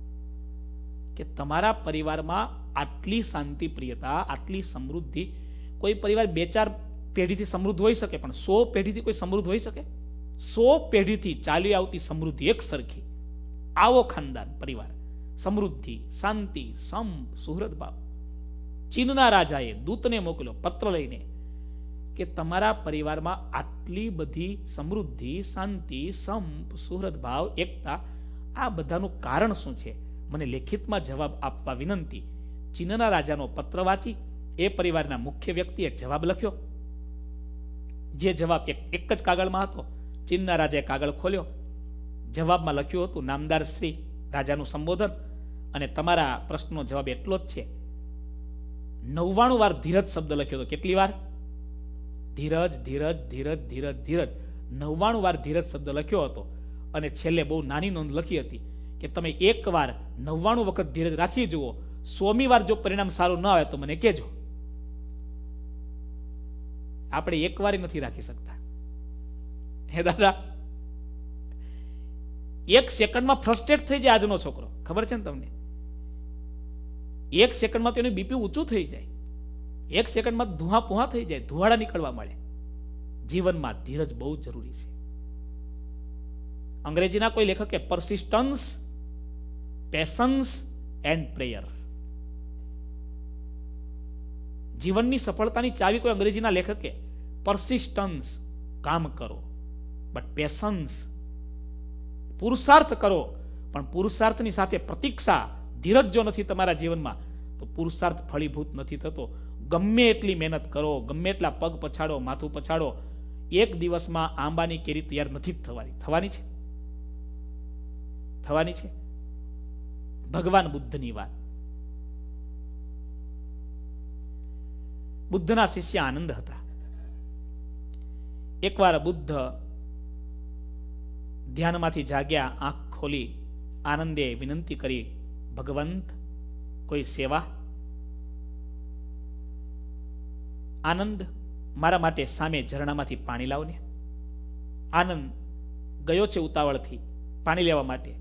Speaker 1: કે તમારા પરિવારમાં આટલી શાંતિ પ્રિયતા આટલી સમૃદ્ધિ કોઈ પરિવાર બે ચાર પેઢીથી સમૃદ્ધ હોઈ શકે પણ સો પેઢીથી કોઈ સમૃદ્ધ હોઈ શકે સો પેઢીથી ચાલી આવતી સમૃદ્ધિ એક સરખી આવો ખાનદાન પરિવાર સમૃદ્ધિ શાંતિ સમ સુહૃદ ભાવ ચીનના રાજાએ દૂતને મોકલ્યો પત્ર લઈને કે તમારા પરિવારમાં આટલી બધી સમૃદ્ધિ શાંતિ સંપ સુહૃદ ભાવ એકતા આ બધાનું કારણ શું છે મને લેખિતમાં જવાબ આપવા વિનંતી ચીનના રાજાનો પત્ર વાંચી એ પરિવારના મુખ્ય વ્યક્તિએ જવાબ લખ્યો જે જવાબ એક જ કાગળમાં હતો ચીનના રાજાએ કાગળ ખોલ્યો જવાબમાં લખ્યું હતું નામદાર શ્રી રાજાનું સંબોધન અને તમારા પ્રશ્નનો જવાબ એટલો જ છે નવ્વાણું વાર ધીરજ શબ્દ લખ્યો હતો કેટલી વાર ધીરજ ધીરજ ધીરજ ધીરજ ધીરજ નવ્વાણું વાર ધીરજ શબ્દ લખ્યો હતો અને છેલ્લે બહુ નાની નોંધ લખી હતી કે તમે એકવાર નવ્વાણું વખત ધીરજ રાખી જુઓ સોમી વાર જો પરિણામ સારું ન આવે તો મને કહેજો આપણે એકવાર નથી રાખી શકતા હે દાદા એક સેકન્ડમાં ફ્રસ્ટ્રેટ થઈ જાય આજનો છોકરો ખબર છે ને તમને એક સેકન્ડમાં તેનું બીપી ઊંચું થઈ જાય એક સેકન્ડમાં ધુઆ પુહા થઈ જાય ધુવાડા નીકળવા મળે જીવનમાં ધીરજ બહુ જરૂરી છે અંગ્રેજીના કોઈ લેખકે પરસિસ્ટન્સ પેશન્સ એન્ડ પ્રેયર જીવનની સફળતાની ચાવી કોઈ અંગ્રેજીના લેખકે પરસિસ્ટન્સ કામ કરો બટ પેશન્સ પુરુષાર્થ કરો પણ પુરુષાર્થની સાથે પ્રતીક્ષા ધીરજ જો નથી તમારા જીવનમાં તો પુરુષાર્થ ફળીભૂત નથી થતો ગમે એટલી મહેનત કરો ગમે એટલા પગ પછાડો માથું પછાડો એક દિવસમાં આંબાની કેરી તૈયાર નથી જ થવાની થવાની છે થવાની છે ભગવાન બુદ્ધની વાત બુદ્ધના શિષ્ય આનંદ હતા એકવાર બુદ્ધ ધ્યાનમાંથી જાગ્યા આંખ ખોલી આનંદે વિનંતી કરી ભગવંત કોઈ સેવા આનંદ મારા માટે સામે ઝરણામાંથી પાણી લાવને આનંદ ગયો છે ઉતાવળથી પાણી લેવા માટે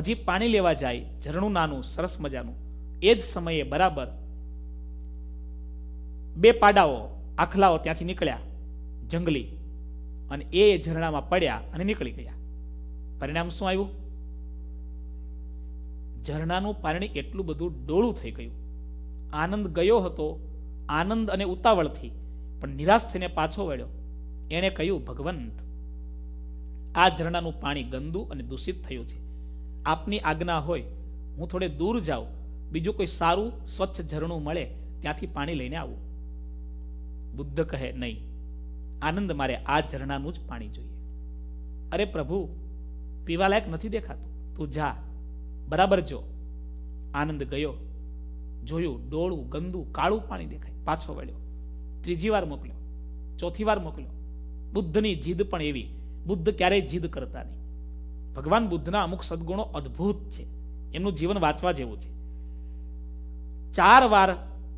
Speaker 1: હજી પાણી લેવા જાય ઝરણું નાનું સરસ મજાનું એ જ સમયે બરાબર બે પાડાઓ આખલાઓ ત્યાંથી નીકળ્યા જંગલી અને એ ઝરણામાં પડ્યા અને નીકળી ગયા પરિણામ શું આવ્યું ઝરણાનું પાણી એટલું બધું ડોળું થઈ ગયું આનંદ ગયો હતો આનંદ અને ઉતાવળથી પણ નિરાશ થઈને પાછો વળ્યો એણે કહ્યું ભગવંત આ ઝરણાનું પાણી ગંદુ અને દૂષિત થયું છે આપની આજ્ઞા હોય હું થોડે દૂર જાઉં બીજું કોઈ સારું સ્વચ્છ ઝરણું મળે ત્યાંથી પાણી લઈને આવું બુદ્ધ કહે નહીં આનંદ મારે આ ઝરણાનું જ પાણી જોઈએ અરે પ્રભુ પીવા લાયક નથી દેખાતું તું જા બરાબર જો આનંદ ગયો જોયું ડોળું ગંદુ કાળું પાણી દેખાય પાછો વળ્યો ત્રીજી વાર મોકલ્યો ચોથી વાર મોકલ્યો બુદ્ધની જીદ પણ એવી બુદ્ધ ક્યારેય જીદ કરતા નહીં ભગવાન બુદ્ધના અમુક સદગુણો અદભુત છે એમનું જીવન વાંચવા જેવું છે ચાર વાર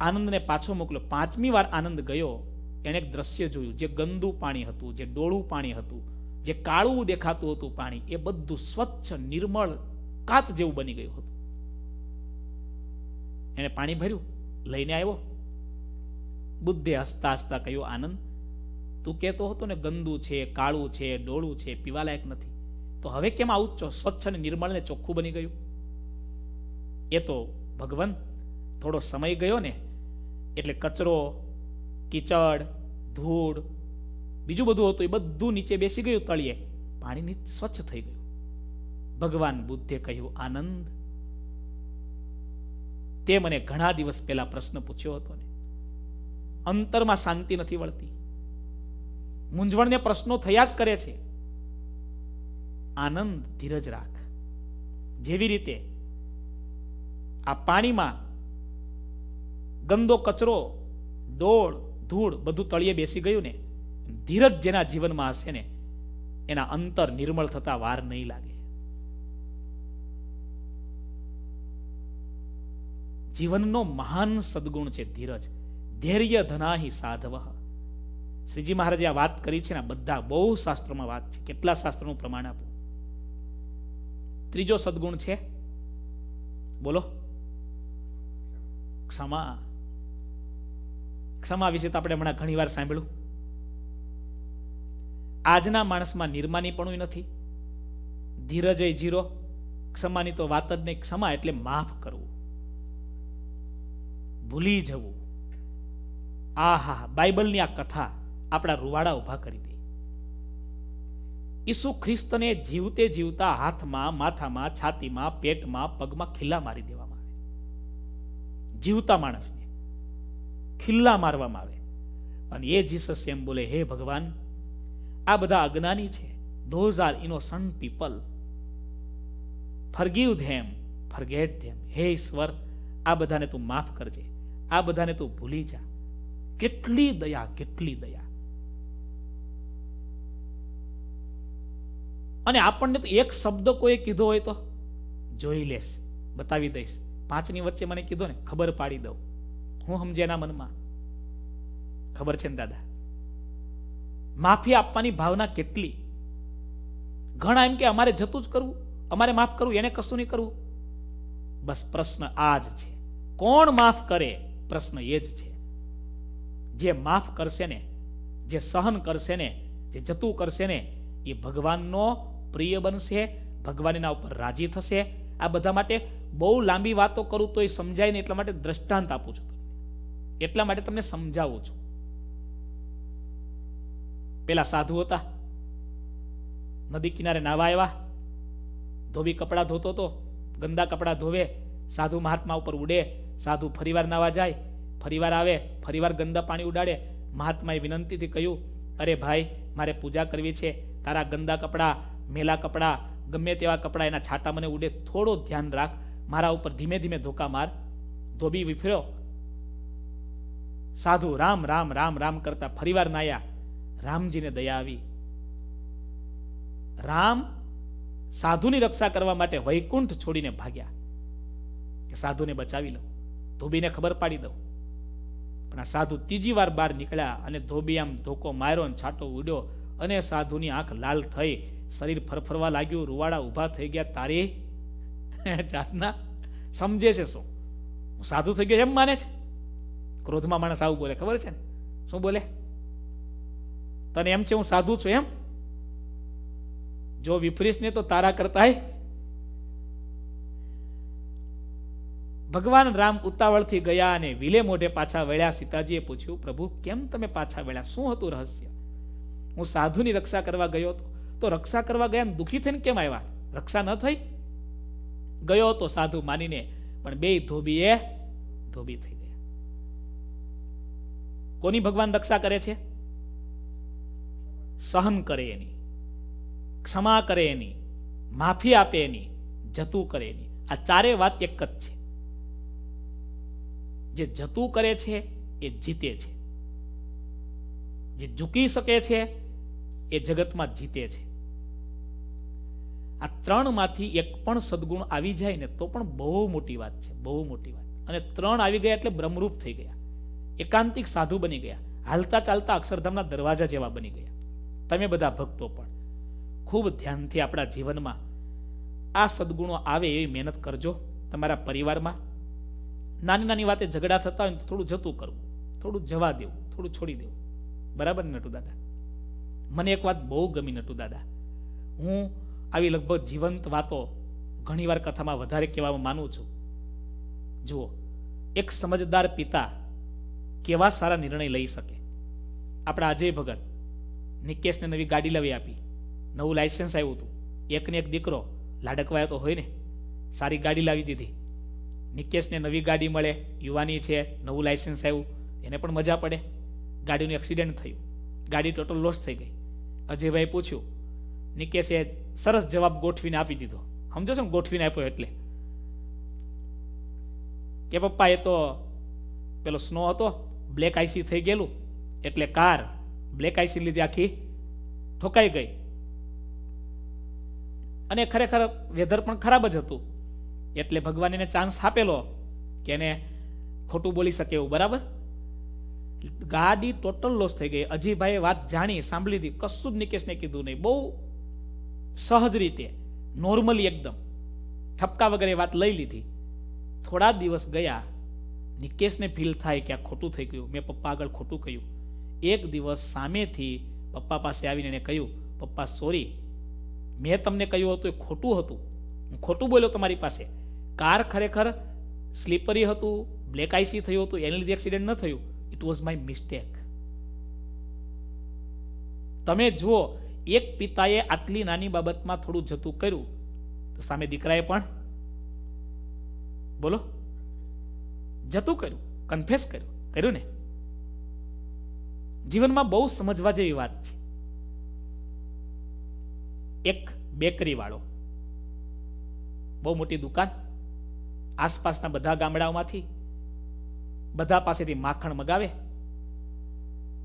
Speaker 1: આનંદને પાછો મોકલો પાંચમી વાર આનંદ ગયો એણે એક દ્રશ્ય જોયું જે ગંદુ પાણી હતું જે ડોળું પાણી હતું જે કાળું દેખાતું હતું પાણી એ બધું સ્વચ્છ નિર્મળ કાચ જેવું બની ગયું હતું એને પાણી ભર્યું લઈને આવ્યો બુદ્ધે હસતા હસતા કહ્યું આનંદ તું કહેતો હતો ને ગંદુ છે કાળું છે ડોળું છે પીવાલાયક નથી તો હવે કેમ આવું છો સ્વચ્છ અને નિર્મળ ને ચોખ્ખું બની ગયું એ તો ભગવાન થોડો સમય ગયો ને એટલે કચરો કિચડ ધૂળ બીજું બધું હતું એ બધું નીચે બેસી ગયું તળિયે પાણી સ્વચ્છ થઈ ગયું ભગવાન બુદ્ધે કહ્યું આનંદ તે મને ઘણા દિવસ પહેલા પ્રશ્ન પૂછ્યો હતો ને અંતરમાં શાંતિ નથી વળતી મૂંઝવણને પ્રશ્નો થયા જ કરે છે આનંદ ધીરજ રાખ જેવી રીતે આ પાણીમાં ગંદો કચરો ડોળ ધૂળ બધું તળિયે બેસી ગયું ને ધીરજ જેના જીવનમાં હશે ને એના અંતર નિર્મળ થતા વાર નહીં લાગે જીવનનો મહાન સદગુણ છે ધીરજ ધૈર્ય ધનાહી સાધવ શ્રીજી મહારાજે આ વાત કરી છે ને બધા બહુ શાસ્ત્રોમાં વાત છે કેટલા શાસ્ત્રોનું પ્રમાણ આપવું ત્રીજો સદગુણ છે બોલો ક્ષમા ક્ષમા વિશે તો આપણે હમણાં ઘણી વાર સાંભળ્યું આજના માણસમાં નિર્માની પણ નથી ધીરજય જીરો ક્ષમાની તો વાત જ નહીં ક્ષમા એટલે માફ કરવું ભૂલી જવું આ હા બાઇબલની આ કથા આપણા રૂવાડા ઊભા કરી દે ઈસુ ખ્રિસ્તને જીવતે જીવતા હાથમાં માથામાં છાતીમાં પેટમાં પગમાં ખિલ્લા મારી દેવામાં આવે જીવતા માણસને ખિલ્લા મારવામાં આવે અને એ જીસસ એમ બોલે હે ભગવાન આ બધા અજ્ઞાની છે those are innocent people forgive them forget them હે ઈશ્વર આ બધાને તું માફ કરજે આ બધાને તું ભૂલી જા કેટલી દયા કેટલી દયા અને આપણને તો એક શબ્દ કોઈ કીધો હોય તો જોઈ લેશ બતાવી દઈશ પાંચની વચ્ચે મને કીધો ને ખબર પાડી દઉં હું સમજે એના મનમાં ખબર છે ને દાદા માફી આપવાની ભાવના કેટલી ઘણા એમ કે અમારે જતું જ કરવું અમારે માફ કરવું એને કશું નહીં કરવું બસ પ્રશ્ન આ જ છે કોણ માફ કરે પ્રશ્ન એ જ છે જે માફ કરશે ને જે સહન કરશે ને જે જતું કરશે ને એ ભગવાનનો પ્રિય બનશે ભગવાન એના ઉપર રાજી થશે આ બધા માટે બહુ લાંબી વાતો કરું તો એ સમજાય ને એટલા માટે દ્રષ્ટાંત આપું છું એટલા માટે તમને સમજાવું છું પેલા સાધુ હતા નદી કિનારે નાવા આવ્યા ધોબી કપડાં ધોતો તો ગંદા કપડાં ધોવે સાધુ મહાત્મા ઉપર ઉડે સાધુ ફરીવાર નાવા જાય ફરીવાર આવે ફરીવાર ગંદા પાણી ઉડાડે મહાત્માએ વિનંતીથી કહ્યું અરે ભાઈ મારે પૂજા કરવી છે તારા ગંદા કપડાં મેલા કપડા ગમે તેવા કપડા એના છાટા મને ઉડે થોડો ધ્યાન રાખ મારા ઉપર ધીમે ધીમે ધોકા માર ધોબી વિફર્યો સાધુ રામ રામ રામ રામ કરતા ફરીવાર નાયા રામજીને દયા આવી રામ સાધુની રક્ષા કરવા માટે વૈકુંઠ છોડીને ભાગ્યા સાધુને બચાવી લઉં ધોબીને ખબર પાડી દઉં પણ આ સાધુ ત્રીજી વાર બહાર નીકળ્યા અને ધોબી આમ ધોકો માર્યો અને છાંટો ઉડ્યો અને સાધુની આંખ લાલ થઈ શરીર ફરફરવા લાગ્યું રૂવાડા ઉભા થઈ ગયા તારે જાતના સમજે છે શું હું સાધુ થઈ ગયો એમ માને છે ક્રોધમાં માણસ આવું બોલે ખબર છે ને શું બોલે તને એમ છે હું સાધુ છું એમ જો વિપરીશને તો તારા કરતા ભગવાન રામ ઉતાવળથી ગયા અને વિલે મોઢે પાછા વળ્યા સીતાજીએ પૂછ્યું પ્રભુ કેમ તમે પાછા વળ્યા શું હતું રહસ્ય હું સાધુની રક્ષા કરવા ગયો હતો તો રક્ષા કરવા ગયા દુઃખી થઈને કેમ આવ્યા રક્ષા ન થઈ ગયો તો સાધુ માનીને પણ બે એ ધોબી થઈ ગયા કોની ભગવાન રક્ષા કરે છે સહન કરે એની ક્ષમા કરે એની માફી આપે એની જતું કરે એની આ ચારે વાત એક જ છે જે જતું કરે છે એ જીતે છે જે ઝૂકી શકે છે એ જગતમાં જીતે છે આ ત્રણમાંથી એક પણ સદગુણ આવી જાય ને તો પણ બહુ મોટી વાત છે બહુ મોટી વાત અને ત્રણ આવી ગયા એટલે બ્રહ્મરૂપ થઈ ગયા એકાંતિક સાધુ બની ગયા હાલતા ચાલતા અક્ષરધામના દરવાજા જેવા બની ગયા તમે બધા ભક્તો પણ ખૂબ ધ્યાનથી આપણા જીવનમાં આ સદગુણો આવે એવી મહેનત કરજો તમારા પરિવારમાં નાની નાની વાતે ઝઘડા થતા હોય તો થોડું જતું કરવું થોડું જવા દેવું થોડું છોડી દેવું બરાબર નટુ દાદા મને એક વાત બહુ ગમી નટુ દાદા હું આવી લગભગ જીવંત વાતો ઘણીવાર કથામાં વધારે કહેવામાં માનું છું જુઓ એક સમજદાર પિતા કેવા સારા નિર્ણય લઈ શકે આપણા અજય ભગત નિકેશને નવી ગાડી લાવી આપી નવું લાઇસન્સ આવ્યું હતું એકને એક દીકરો લાડકવાયો તો હોય ને સારી ગાડી લાવી દીધી નિકેશને નવી ગાડી મળે યુવાની છે નવું લાઇસન્સ આવ્યું એને પણ મજા પડે ગાડીનું એક્સિડન્ટ થયું ગાડી ટોટલ લોસ થઈ ગઈ અજયભાઈ પૂછ્યું નિકેશે સરસ જવાબ ગોઠવીને આપી દીધો સમજો છો ને ગોઠવીને આપ્યો એટલે કે પપ્પા એ તો પેલો સ્નો હતો બ્લેક આઈસી થઈ ગયેલું એટલે કાર બ્લેક આઈસી લીધી આખી ઠોકાઈ ગઈ અને ખરેખર વેધર પણ ખરાબ જ હતું એટલે ભગવાન એને ચાન્સ આપેલો કે એને ખોટું બોલી શકે એવું બરાબર ગાડી ટોટલ લોસ થઈ ગઈ અજીભાઈએ વાત જાણી સાંભળી હતી કશું જ નિકેશને કીધું નહીં બહુ સહજ રીતે નોર્મલી એકદમ ઠપકા વગેરે વાત લઈ લીધી થોડા દિવસ ગયા નિકેશને ફીલ થાય કે આ ખોટું થઈ ગયું મેં પપ્પા આગળ ખોટું કહ્યું એક દિવસ સામેથી પપ્પા પાસે આવીને એણે કહ્યું પપ્પા સોરી મેં તમને કહ્યું હતું એ ખોટું હતું હું ખોટું બોલ્યો તમારી પાસે કાર ખરેખર સ્લીપરી હતું બ્લેક આઈસી થયું હતું એને લીધે એક્સિડન્ટ ન થયું ઇટ વોઝ માય મિસ્ટેક તમે જુઓ એક પિતાએ આટલી નાની બાબતમાં થોડું જતું કર્યું તો સામે દીકરાએ પણ બોલો જતું કર્યું કન્ફેસ કર્યું કર્યું ને જીવનમાં બહુ સમજવા જેવી વાત છે એક બેકરી વાળો બહુ મોટી દુકાન આસપાસના બધા ગામડાઓમાંથી બધા પાસેથી માખણ મગાવે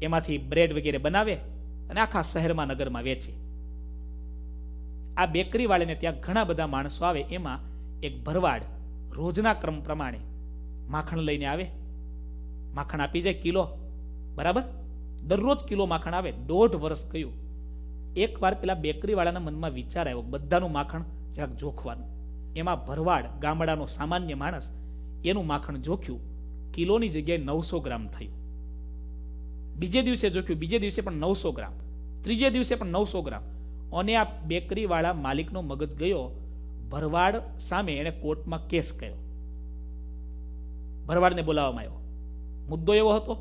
Speaker 1: એમાંથી બ્રેડ વગેરે બનાવે અને આખા શહેરમાં નગરમાં વેચે આ બેકરી ત્યાં ઘણા બધા માણસો આવે એમાં એક ભરવાડ રોજના ક્રમ પ્રમાણે માખણ લઈને આવે માખણ આપી જાય કિલો બરાબર દરરોજ કિલો માખણ આવે દોઢ વર્ષ કહ્યું એકવાર પેલા બેકરીવાળાના મનમાં વિચાર આવ્યો બધાનું માખણ જરાક જોખવાનું એમાં ભરવાડ ગામડાનો સામાન્ય માણસ એનું માખણ જોખ્યું કિલોની જગ્યાએ નવસો ગ્રામ થયું બીજે દિવસે જોખ્યું બીજે દિવસે પણ નવસો ગ્રામ ત્રીજે દિવસે પણ નવસો ગ્રામ અને આ બેકરીવાળા માલિકનો મગજ ગયો ભરવાડ સામે એણે કોર્ટમાં કેસ કર્યો ભરવાડને બોલાવવામાં આવ્યો મુદ્દો એવો હતો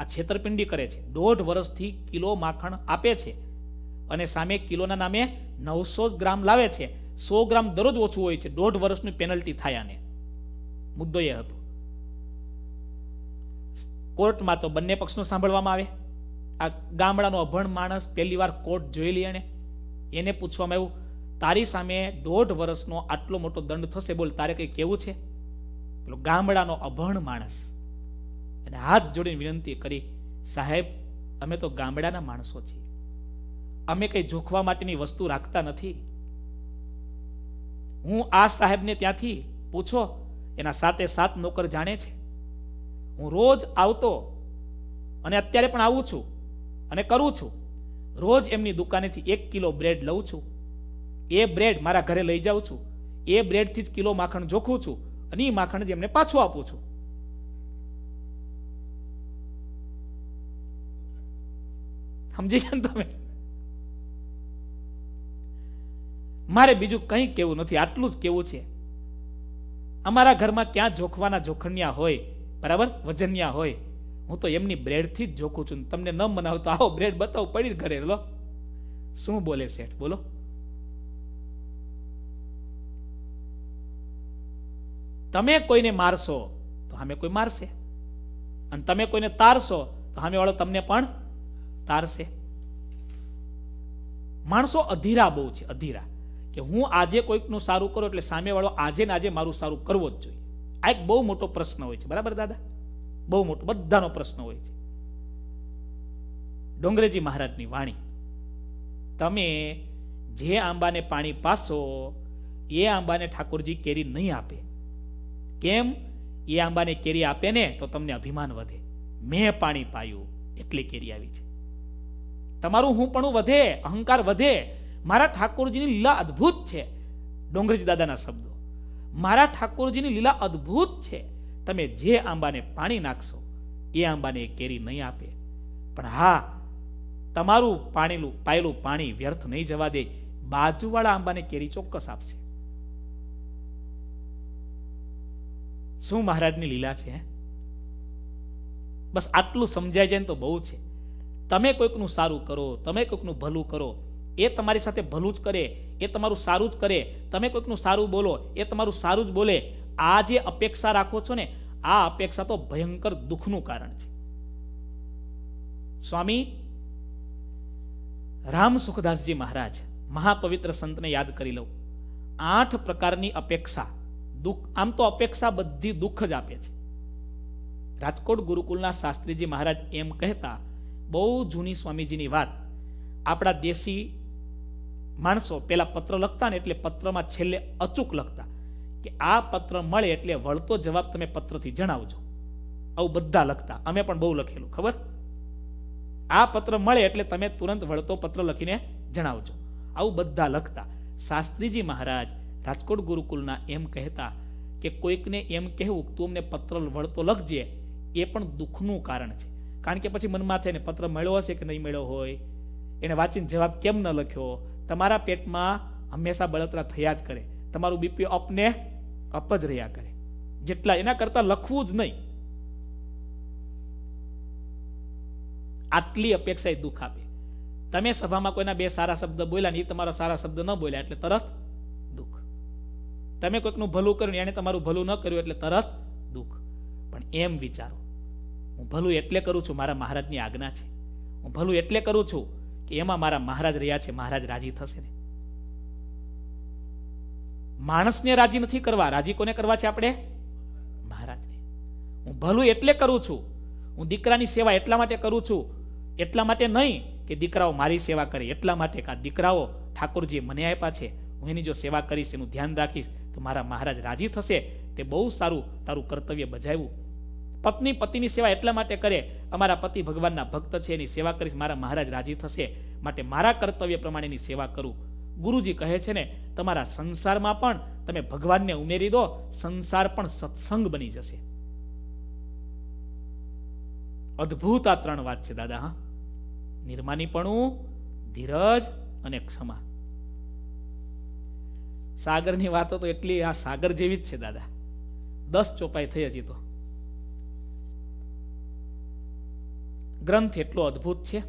Speaker 1: આ છેતરપિંડી કરે છે દોઢ વર્ષથી કિલો માખણ આપે છે અને સામે કિલોના નામે નવસો ગ્રામ લાવે છે સો ગ્રામ દરરોજ ઓછું હોય છે દોઢ વર્ષની પેનલ્ટી થાય આને મુદ્દો એ હતો કોર્ટમાં તો બંને પક્ષનું સાંભળવામાં આવે આ ગામડાનો અભણ માણસ પહેલી વાર કોર્ટ જોયેલી એણે એને પૂછવામાં આવ્યું તારી સામે દોઢ વર્ષનો આટલો મોટો દંડ થશે બોલ તારે કંઈ કેવું છે પેલો ગામડાનો અભણ માણસ અને હાથ જોડીને વિનંતી કરી સાહેબ અમે તો ગામડાના માણસો છીએ અમે કંઈ જોખવા માટેની વસ્તુ રાખતા નથી હું આ સાહેબને ત્યાંથી પૂછો એના સાતે સાત નોકર જાણે છે હું રોજ આવતો અને અત્યારે પણ આવું છું અને કરું છું રોજ એમની દુકાનેથી એક કિલો બ્રેડ લઉં છું એ બ્રેડ મારા ઘરે લઈ જાઉં છું એ બ્રેડથી જ કિલો માખણ જોખું છું અને એ માખણ જ એમને પાછું આપું છું સમજી ગયા તમે મારે બીજું કંઈ કેવું નથી આટલું જ કેવું છે અમારા ઘરમાં ક્યાં જોખવાના જોખણિયા હોય બરાબર વજન્યા હોય હું તો એમની બ્રેડથી જ જોખું છું તમને ન મનાવું તો આવો બ્રેડ બતાવો પડી જ ઘરે લો શું બોલે શેઠ બોલો તમે કોઈને મારશો તો સામે કોઈ મારશે અને તમે કોઈને તારશો તો સામે વાળો તમને પણ તારશે માણસો અધીરા બહુ છે અધીરા કે હું આજે કોઈકનું સારું કરું એટલે સામેવાળો આજે ને આજે મારું સારું કરવો જ જોઈએ આ એક બહુ મોટો પ્રશ્ન હોય છે બરાબર દાદા બહુ મોટો બધાનો પ્રશ્ન હોય છે ડોંગરેજી મહારાજની વાણી તમે જે આંબાને પાણી પાસો એ આંબાને ઠાકોરજી કેરી નહીં આપે કેમ એ આંબાને કેરી આપે ને તો તમને અભિમાન વધે મેં પાણી પાયું એટલે કેરી આવી છે તમારું હું પણ વધે અહંકાર વધે મારા ઠાકોરજીની લીલા અદ્ભુત છે ડોંગરેજી દાદાના શબ્દો મારા ઠાકોરજીની લીલા અદ્ભુત છે તમે જે આંબાને પાણી નાખશો એ આંબાને કેરી નહીં આપે પણ હા તમારું પાણીલું પાયેલું પાણી વ્યર્થ નહીં જવા દે બાજુવાળા આંબાને કેરી ચોક્કસ આપશે શું મહારાજની લીલા છે બસ આટલું સમજાય જાય તો બહુ છે તમે કોઈકનું સારું કરો તમે કોઈકનું ભલું કરો એ તમારી સાથે ભલું જ કરે એ તમારું સારું જ કરે તમે કોઈકનું સારું બોલો એ તમારું સારું જ બોલે આ જે અપેક્ષા રાખો છો ને આ અપેક્ષા તો ભયંકર દુઃખનું કારણ છે સ્વામી રામ સુખદાસજી મહારાજ મહાપવિત્ર સંતને યાદ કરી લઉં આઠ પ્રકારની અપેક્ષા દુઃખ આમ તો અપેક્ષા બધી દુઃખ જ આપે છે રાજકોટ ગુરુકુલના શાસ્ત્રીજી મહારાજ એમ કહેતા બહુ જૂની સ્વામીજીની વાત આપણા દેશી માણસો પહેલાં પત્ર લખતા ને એટલે પત્રમાં છેલ્લે અચૂક લખતા કે આ પત્ર મળે એટલે વળતો જવાબ તમે પત્રથી જણાવજો આવું બધા લખતા અમે પણ બહુ લખેલું ખબર આ પત્ર મળે એટલે તમે તુરંત વળતો પત્ર લખીને જણાવજો આવું બધા લખતા શાસ્ત્રીજી મહારાજ રાજકોટ ગુરુકુલના એમ કહેતા કે કોઈકને એમ કહેવું તું અમને પત્ર વળતો લખજે એ પણ દુઃખનું કારણ છે કારણ કે પછી મનમાં થાય પત્ર મળ્યો હશે કે નહીં મળ્યો હોય એને વાંચીને જવાબ કેમ ન લખ્યો તમારા પેટમાં હંમેશા બળતરા થયા જ કરે તમારું બીપી અપને અપ જ રહ્યા કરે જેટલા એના કરતાં લખવું જ નહીં આટલી અપેક્ષા એ દુઃખ આપે તમે સભામાં કોઈના બે સારા શબ્દ બોલ્યા ને એ તમારા સારા શબ્દ ન બોલ્યા એટલે તરત દુઃખ તમે કોઈકનું ભલું કર્યું એને તમારું ભલું ન કર્યું એટલે તરત દુઃખ પણ એમ વિચારો હું ભલું એટલે કરું છું મારા મહારાજની આજ્ઞા છે હું ભલું એટલે કરું છું કે એમાં મારા મહારાજ રહ્યા છે મહારાજ રાજી થશે ને માણસને રાજી નથી કરવા રાજી કોને કરવા છે આપણે મહારાજને હું ભલું એટલે કરું છું હું દીકરાની સેવા એટલા માટે કરું છું એટલા માટે નહીં કે દીકરાઓ મારી સેવા કરે એટલા માટે કે આ દીકરાઓ ઠાકોરજી મને આપ્યા છે હું એની જો સેવા કરીશ એનું ધ્યાન રાખીશ તો મારા મહારાજ રાજી થશે તે બહુ સારું તારું કર્તવ્ય બજાવ્યું પત્ની પતિની સેવા એટલા માટે કરે અમારા પતિ ભગવાનના ભક્ત છે એની સેવા કરીશ મારા મહારાજ રાજી થશે માટે મારા કર્તવ્ય પ્રમાણેની સેવા કરું ગુરુજી કહે છે ને તમારા સંસારમાં પણ તમે ભગવાનને ઉમેરી દો સંસાર પણ સત્સંગ બની જશે અદ્ભુત આ ત્રણ વાત છે દાદા હા નિર્માનીપણું ધીરજ અને ક્ષમા સાગરની વાતો તો એટલી આ સાગર જેવી જ છે દાદા દસ ચોપાઈ થઈ હજી તો ગ્રંથ એટલો અદ્ભુત છે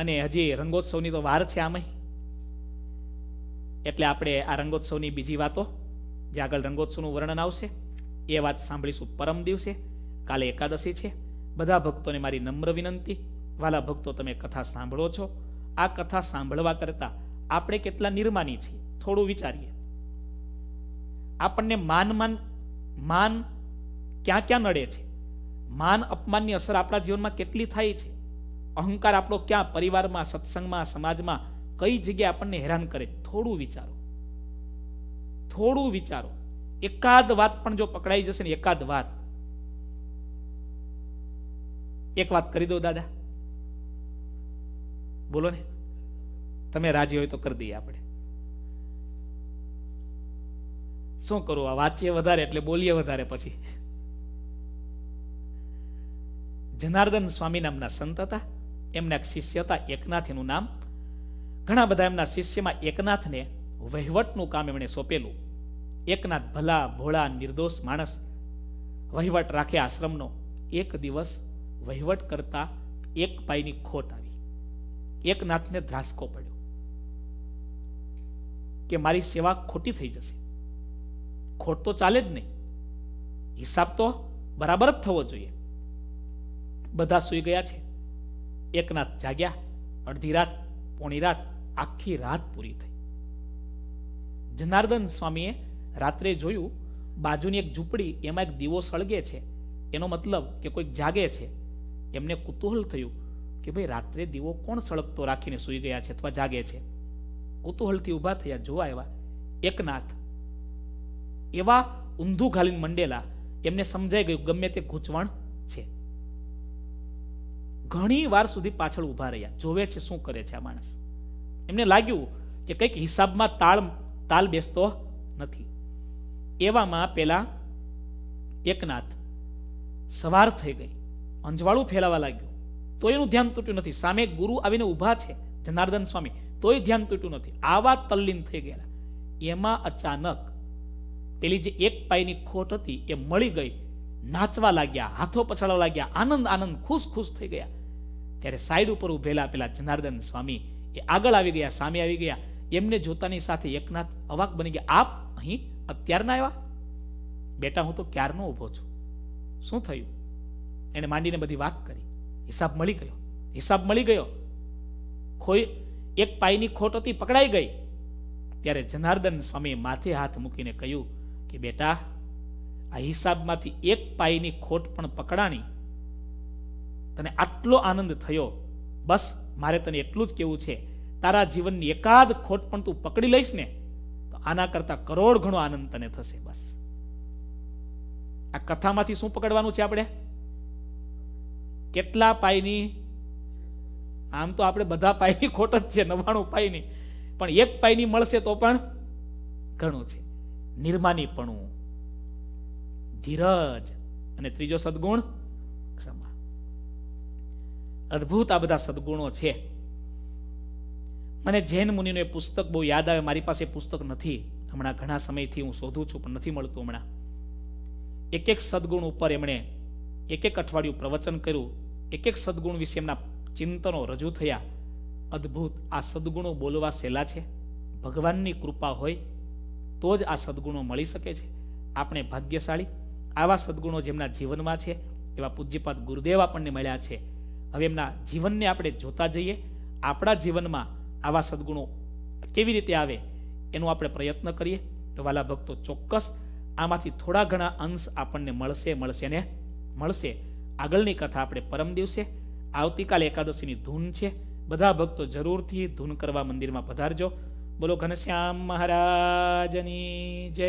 Speaker 1: અને હજી રંગોત્સવની તો વાર છે આમાં એટલે આપણે આ રંગોત્સવની બીજી વાતો જે આગળ રંગોત્સવનું વર્ણન આવશે એ વાત સાંભળીશું પરમ દિવસે કાલે એકાદશી છે બધા ભક્તોને મારી નમ્ર વિનંતી વાલા ભક્તો તમે કથા સાંભળો છો આ કથા સાંભળવા કરતાં આપણે કેટલા નિર્માની છીએ થોડું વિચારીએ આપણને માન માન માન ક્યાં ક્યાં નડે છે માન અપમાનની અસર આપણા જીવનમાં કેટલી થાય છે અહંકાર આપણો ક્યાં પરિવારમાં સત્સંગમાં સમાજમાં કઈ જગ્યાએ આપણને હેરાન કરે થોડું વિચારો થોડું વિચારો એકાદ વાત પણ જો પકડાઈ જશે ને એકાદ વાત એક વાત કરી દો દાદા બોલો ને તમે રાજી હોય તો કરી દઈએ આપણે શું કરવું આ વાંચીએ વધારે એટલે બોલીએ વધારે પછી જનાર્દન સ્વામી નામના સંત હતા એમના શિષ્ય હતા એકનાથ નામ ઘણા બધા એમના શિષ્યમાં એકનાથને વહીવટનું કામ એમણે સોંપેલું એકનાથ ભલા ભોળા નિર્દોષ માણસ વહીવટ રાખે આશ્રમનો એક દિવસ વહીવટ કરતા એક પાઈની ખોટ આવી એકનાથને ધ્રાસકો પડ્યો કે મારી સેવા ખોટી થઈ જશે ખોટ તો ચાલે જ નહીં હિસાબ તો બરાબર જ થવો જોઈએ બધા સૂઈ ગયા છે એકનાથ જાગ્યા અડધી રાત પોણી રાત આખી રાત પૂરી થઈ જનાર્દન સ્વામીએ રાત્રે જોયું બાજુની એક ઝૂંપડી એમાં એક દીવો સળગે છે એનો મતલબ કે કોઈક જાગે છે એમને કુતૂહલ થયું કે ભાઈ રાત્રે દીવો કોણ સળગતો રાખીને સૂઈ ગયા છે અથવા જાગે છે કુતૂહલથી ઊભા થયા જોવા એવા એકનાથ એવા ઊંધું ઘાલીને મંડેલા એમને સમજાઈ ગયું ગમે તે ગૂંચવણ ઘણી વાર સુધી પાછળ ઊભા રહ્યા જોવે છે શું કરે છે આ માણસ એમને લાગ્યું કે કંઈક હિસાબમાં તાળ તાલ બેસતો નથી એવામાં પેલા એકનાથ સવાર થઈ ગઈ અંજવાળું ફેલાવા લાગ્યું તો એનું ધ્યાન તૂટ્યું નથી સામે ગુરુ આવીને ઊભા છે જનાર્દન સ્વામી તોય ધ્યાન તૂટ્યું નથી આવા તલ્લીન થઈ ગયેલા એમાં અચાનક પેલી જે એક પાયની ખોટ હતી એ મળી ગઈ નાચવા લાગ્યા હાથો પછાડવા લાગ્યા આનંદ આનંદ ખુશ ખુશ થઈ ગયા ત્યારે સાઈડ ઉપર ઉભેલા પેલા જનાર્દન સ્વામી એ આગળ આવી ગયા સામે આવી ગયા એમને જોતાની સાથે એકનાથ અવાક બની ગયા આપ અહીં અત્યારના આવ્યા બેટા હું તો ક્યારનો ઊભો છું શું થયું એને માંડીને બધી વાત કરી હિસાબ મળી ગયો હિસાબ મળી ગયો ખોઈ એક પાઈની ખોટ હતી પકડાઈ ગઈ ત્યારે જનાર્દન સ્વામી માથે હાથ મૂકીને કહ્યું કે બેટા આ હિસાબમાંથી એક પાયની ખોટ પણ પકડાણી તને આટલો આનંદ થયો બસ મારે તને એટલું જ કહેવું છે તારા જીવનની એકાદ ખોટ પણ તું પકડી લઈશ ને તો આના કરતા કરોડ ઘણો આનંદ તને થશે બસ આ કથામાંથી શું પકડવાનું છે આપણે કેટલા પાયની આમ તો આપણે બધા પાયની ખોટ જ છે નવાણું પાયની પણ એક પાયની મળશે તો પણ ઘણું છે નિર્માનીપણું ધીરજ અને ત્રીજો સદગુણ ક્ષમા અદભુત આ બધા સદગુણો છે મને જૈન મુનિનું એ પુસ્તક બહુ યાદ આવે મારી પાસે પુસ્તક નથી હમણાં ઘણા સમયથી હું શોધું છું પણ નથી મળતું હમણાં એક એક સદગુણ ઉપર એમણે એક એક અઠવાડિયું પ્રવચન કર્યું એક એક સદગુણ વિશે એમના ચિંતનો રજૂ થયા અદ્ભુત આ સદગુણો બોલવા સહેલા છે ભગવાનની કૃપા હોય તો જ આ સદગુણો મળી શકે છે આપણે ભાગ્યશાળી આવા સદગુણો જેમના જીવનમાં છે એવા પૂજ્યપાદ ગુરુદેવ આપણને મળ્યા છે હવે એમના જીવનને આપણે જોતા જઈએ આપણા જીવનમાં આવા સદગુણો કેવી રીતે આવે એનો આપણે પ્રયત્ન કરીએ તો વાલા ભક્તો ચોક્કસ આમાંથી થોડા ઘણા અંશ આપણને મળશે મળશે ને મળશે આગળની કથા આપણે પરમ દિવસે આવતીકાલે એકાદશીની ધૂન છે બધા ભક્તો જરૂરથી ધૂન કરવા મંદિરમાં પધારજો બોલો ઘનશ્યામ મહારાજની જય